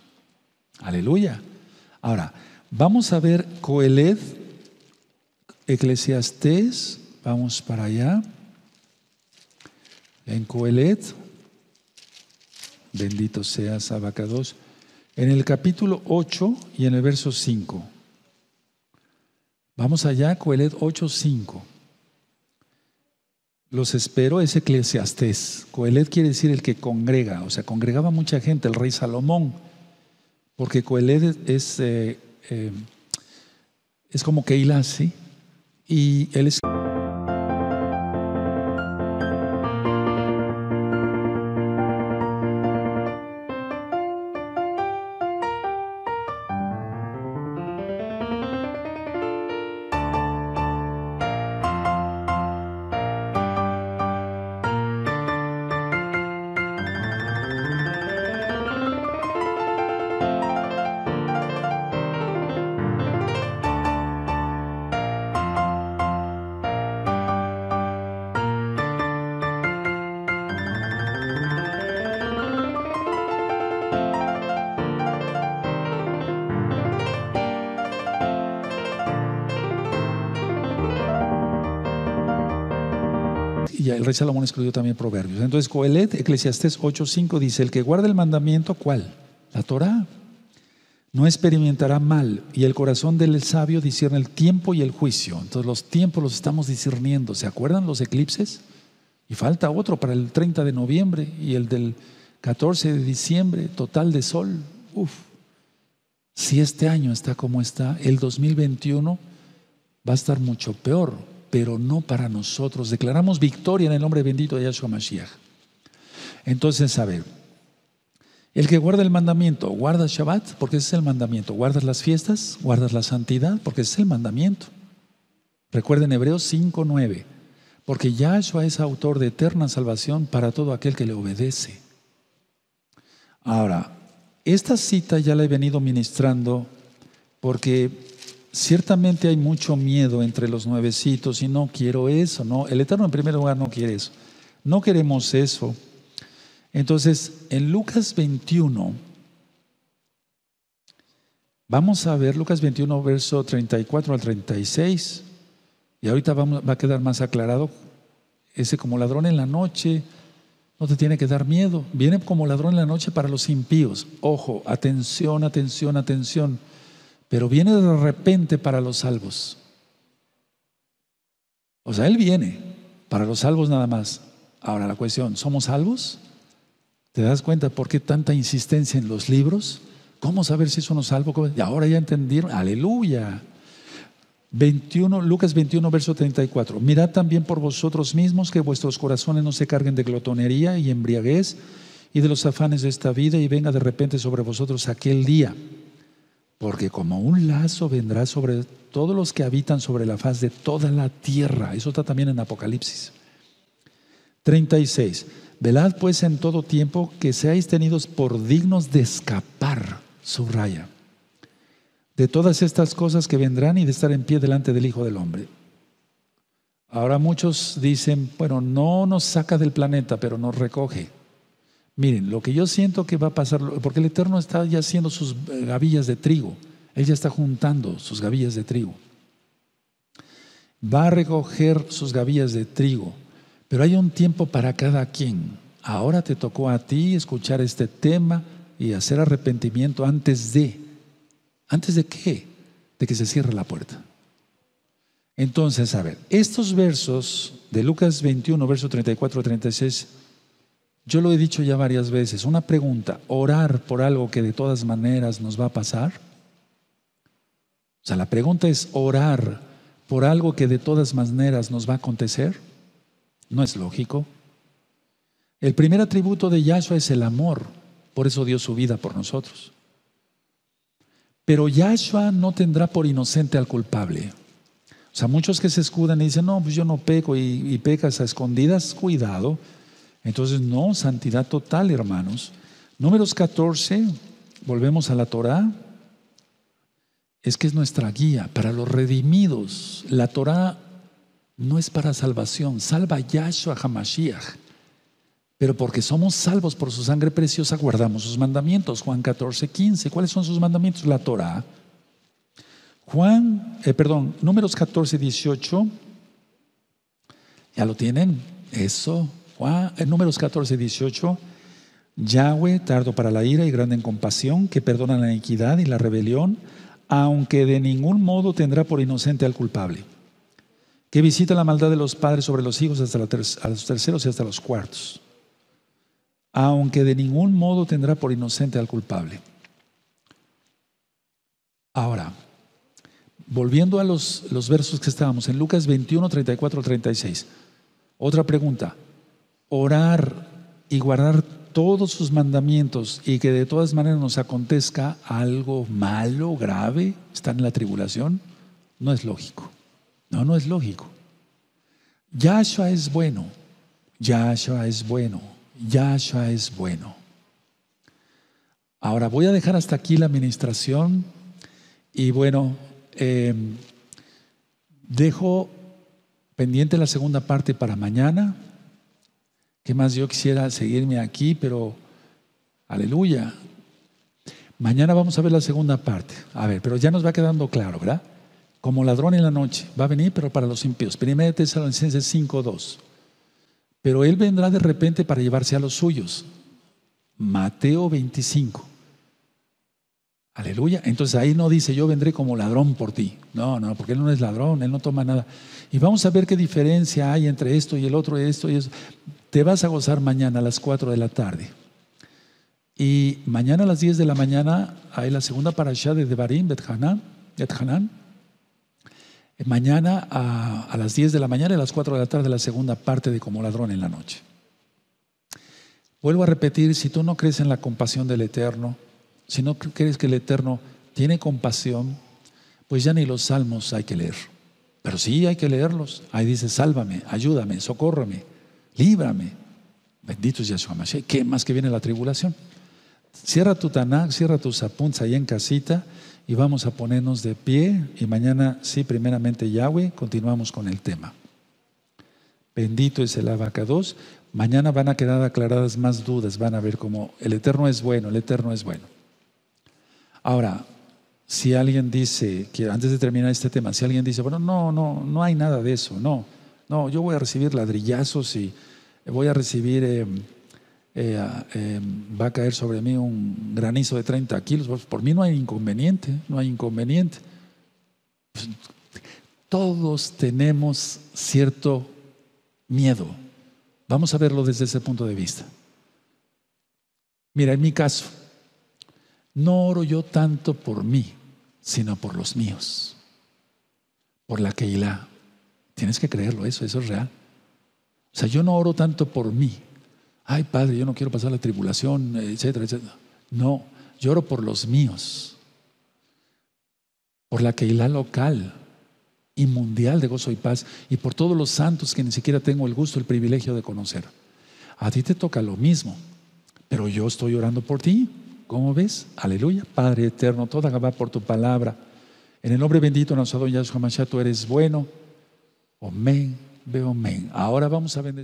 Aleluya. Ahora, vamos a ver Coeled, Eclesiastés, vamos para allá. En Coeled, bendito seas Sabacados en el capítulo 8 y en el verso 5. Vamos allá, Coeled 8, 5. Los espero, es eclesiastés. Coeled quiere decir el que congrega, o sea, congregaba mucha gente, el rey Salomón, porque Coeled es, es eh, eh, como Keilah, ¿sí? Y él es... y el rey Salomón escribió también Proverbios. Entonces, Coelet, Eclesiastés 8:5 dice, el que guarda el mandamiento, ¿cuál? La Torá. No experimentará mal y el corazón del sabio discierne el tiempo y el juicio. Entonces, los tiempos los estamos discerniendo. ¿Se acuerdan los eclipses? Y falta otro para el 30 de noviembre y el del 14 de diciembre, total de sol. Uf. Si este año está como está, el 2021 va a estar mucho peor pero no para nosotros. Declaramos victoria en el nombre bendito de Yahshua Mashiach. Entonces, a ver, el que guarda el mandamiento, guarda Shabbat, porque ese es el mandamiento. Guardas las fiestas, guardas la santidad, porque ese es el mandamiento. Recuerden Hebreos 9 porque Yahshua es autor de eterna salvación para todo aquel que le obedece. Ahora, esta cita ya la he venido ministrando porque Ciertamente hay mucho miedo entre los nuevecitos y no quiero eso, no. El Eterno en primer lugar no quiere eso. No queremos eso. Entonces, en Lucas 21, vamos a ver Lucas 21, verso 34 al 36, y ahorita va a quedar más aclarado. Ese como ladrón en la noche, no te tiene que dar miedo. Viene como ladrón en la noche para los impíos. Ojo, atención, atención, atención pero viene de repente para los salvos. O sea, Él viene para los salvos nada más. Ahora la cuestión, ¿somos salvos? ¿Te das cuenta por qué tanta insistencia en los libros? ¿Cómo saber si son los salvos? Y ahora ya entendieron, aleluya. 21, Lucas 21, verso 34. Mirad también por vosotros mismos que vuestros corazones no se carguen de glotonería y embriaguez y de los afanes de esta vida y venga de repente sobre vosotros aquel día porque como un lazo vendrá sobre todos los que habitan sobre la faz de toda la tierra. Eso está también en Apocalipsis. 36. Velad pues en todo tiempo que seáis tenidos por dignos de escapar, subraya, de todas estas cosas que vendrán y de estar en pie delante del Hijo del Hombre. Ahora muchos dicen, bueno, no nos saca del planeta, pero nos recoge. Miren, lo que yo siento que va a pasar, porque el Eterno está ya haciendo sus eh, gavillas de trigo, Él ya está juntando sus gavillas de trigo. Va a recoger sus gavillas de trigo, pero hay un tiempo para cada quien. Ahora te tocó a ti escuchar este tema y hacer arrepentimiento antes de, antes de qué, de que se cierre la puerta. Entonces, a ver, estos versos de Lucas 21, verso 34 36, yo lo he dicho ya varias veces, una pregunta, orar por algo que de todas maneras nos va a pasar. O sea, la pregunta es orar por algo que de todas maneras nos va a acontecer. No es lógico. El primer atributo de Yahshua es el amor, por eso dio su vida por nosotros. Pero Yahshua no tendrá por inocente al culpable. O sea, muchos que se escudan y dicen, no, pues yo no peco y, y pecas a escondidas, cuidado. Entonces, no, santidad total, hermanos. Números 14, volvemos a la Torah, Es que es nuestra guía para los redimidos. La Torah no es para salvación, salva Yahshua Hamashiach. Pero porque somos salvos por su sangre preciosa, guardamos sus mandamientos. Juan 14, 15. ¿Cuáles son sus mandamientos? La Torah. Juan, eh, perdón, números 14, 18. ¿Ya lo tienen? Eso. Ah, en números 14, 18. Yahweh, tardo para la ira y grande en compasión, que perdona la iniquidad y la rebelión, aunque de ningún modo tendrá por inocente al culpable, que visita la maldad de los padres sobre los hijos hasta los terceros y hasta los cuartos, aunque de ningún modo tendrá por inocente al culpable. Ahora, volviendo a los, los versos que estábamos en Lucas 21, 34, 36, otra pregunta orar y guardar todos sus mandamientos y que de todas maneras nos acontezca algo malo, grave, Está en la tribulación, no es lógico. No, no es lógico. Yahshua es bueno, Yahshua es bueno, Yahshua es bueno. Ahora voy a dejar hasta aquí la administración y bueno, em, dejo pendiente la segunda parte para mañana. ¿Qué más yo quisiera seguirme aquí? Pero, aleluya. Mañana vamos a ver la segunda parte. A ver, pero ya nos va quedando claro, ¿verdad? Como ladrón en la noche. Va a venir, pero para los impíos. Primera de Tesalonicenses 5.2. Pero él vendrá de repente para llevarse a los suyos. Mateo 25. Aleluya. Entonces ahí no dice yo vendré como ladrón por ti. No, no, porque él no es ladrón, él no toma nada. Y vamos a ver qué diferencia hay entre esto y el otro, esto y eso te vas a gozar mañana a las 4 de la tarde. Y mañana a las 10 de la mañana hay la segunda parasha de Devarim, Bethanán. Mañana a, a, las 10 de la mañana y a las 4 de la tarde la segunda parte de Como Ladrón en la Noche. Vuelvo a repetir, si tú no crees en la compasión del Eterno, si no crees que el Eterno tiene compasión, pues ya ni los salmos hay que leer. Pero sí hay que leerlos. Ahí dice, sálvame, ayúdame, socórrame líbrame. Bendito es Yahshua Mashiach. ¿Qué más que viene la tribulación? Cierra tu Tanakh, cierra tus apuntes ahí en casita y vamos a ponernos de pie. Y mañana, sí, primeramente Yahweh, continuamos con el tema. Bendito es el abacados. Mañana van a quedar aclaradas más dudas. Van a ver como el Eterno es bueno, el Eterno es bueno. Ahora, si alguien dice, que antes de terminar este tema, si alguien dice, bueno, no, no, no hay nada de eso, no. No, yo voy a recibir ladrillazos y voy a recibir, eh, eh, eh, va a caer sobre mí un granizo de 30 kilos. Pues, por mí no hay inconveniente, no hay inconveniente. Pues, todos tenemos cierto miedo. Vamos a verlo desde ese punto de vista. Mira, en mi caso, no oro yo tanto por mí, sino por los míos, por la Keilah, Tienes que creerlo, eso, eso es real. O sea, yo no oro tanto por mí. Ay, Padre, yo no quiero pasar la tribulación, etcétera, etcétera. No, yo oro por los míos, por la Keilah local y mundial de gozo y paz, y por todos los santos que ni siquiera tengo el gusto, el privilegio de conocer. A ti te toca lo mismo, pero yo estoy orando por ti. ¿Cómo ves? Aleluya, Padre eterno, toda va por tu palabra. En el nombre bendito, nuestro Yahshua Mashiach, tú eres bueno Amén, veo amén. Ahora vamos a bendecir.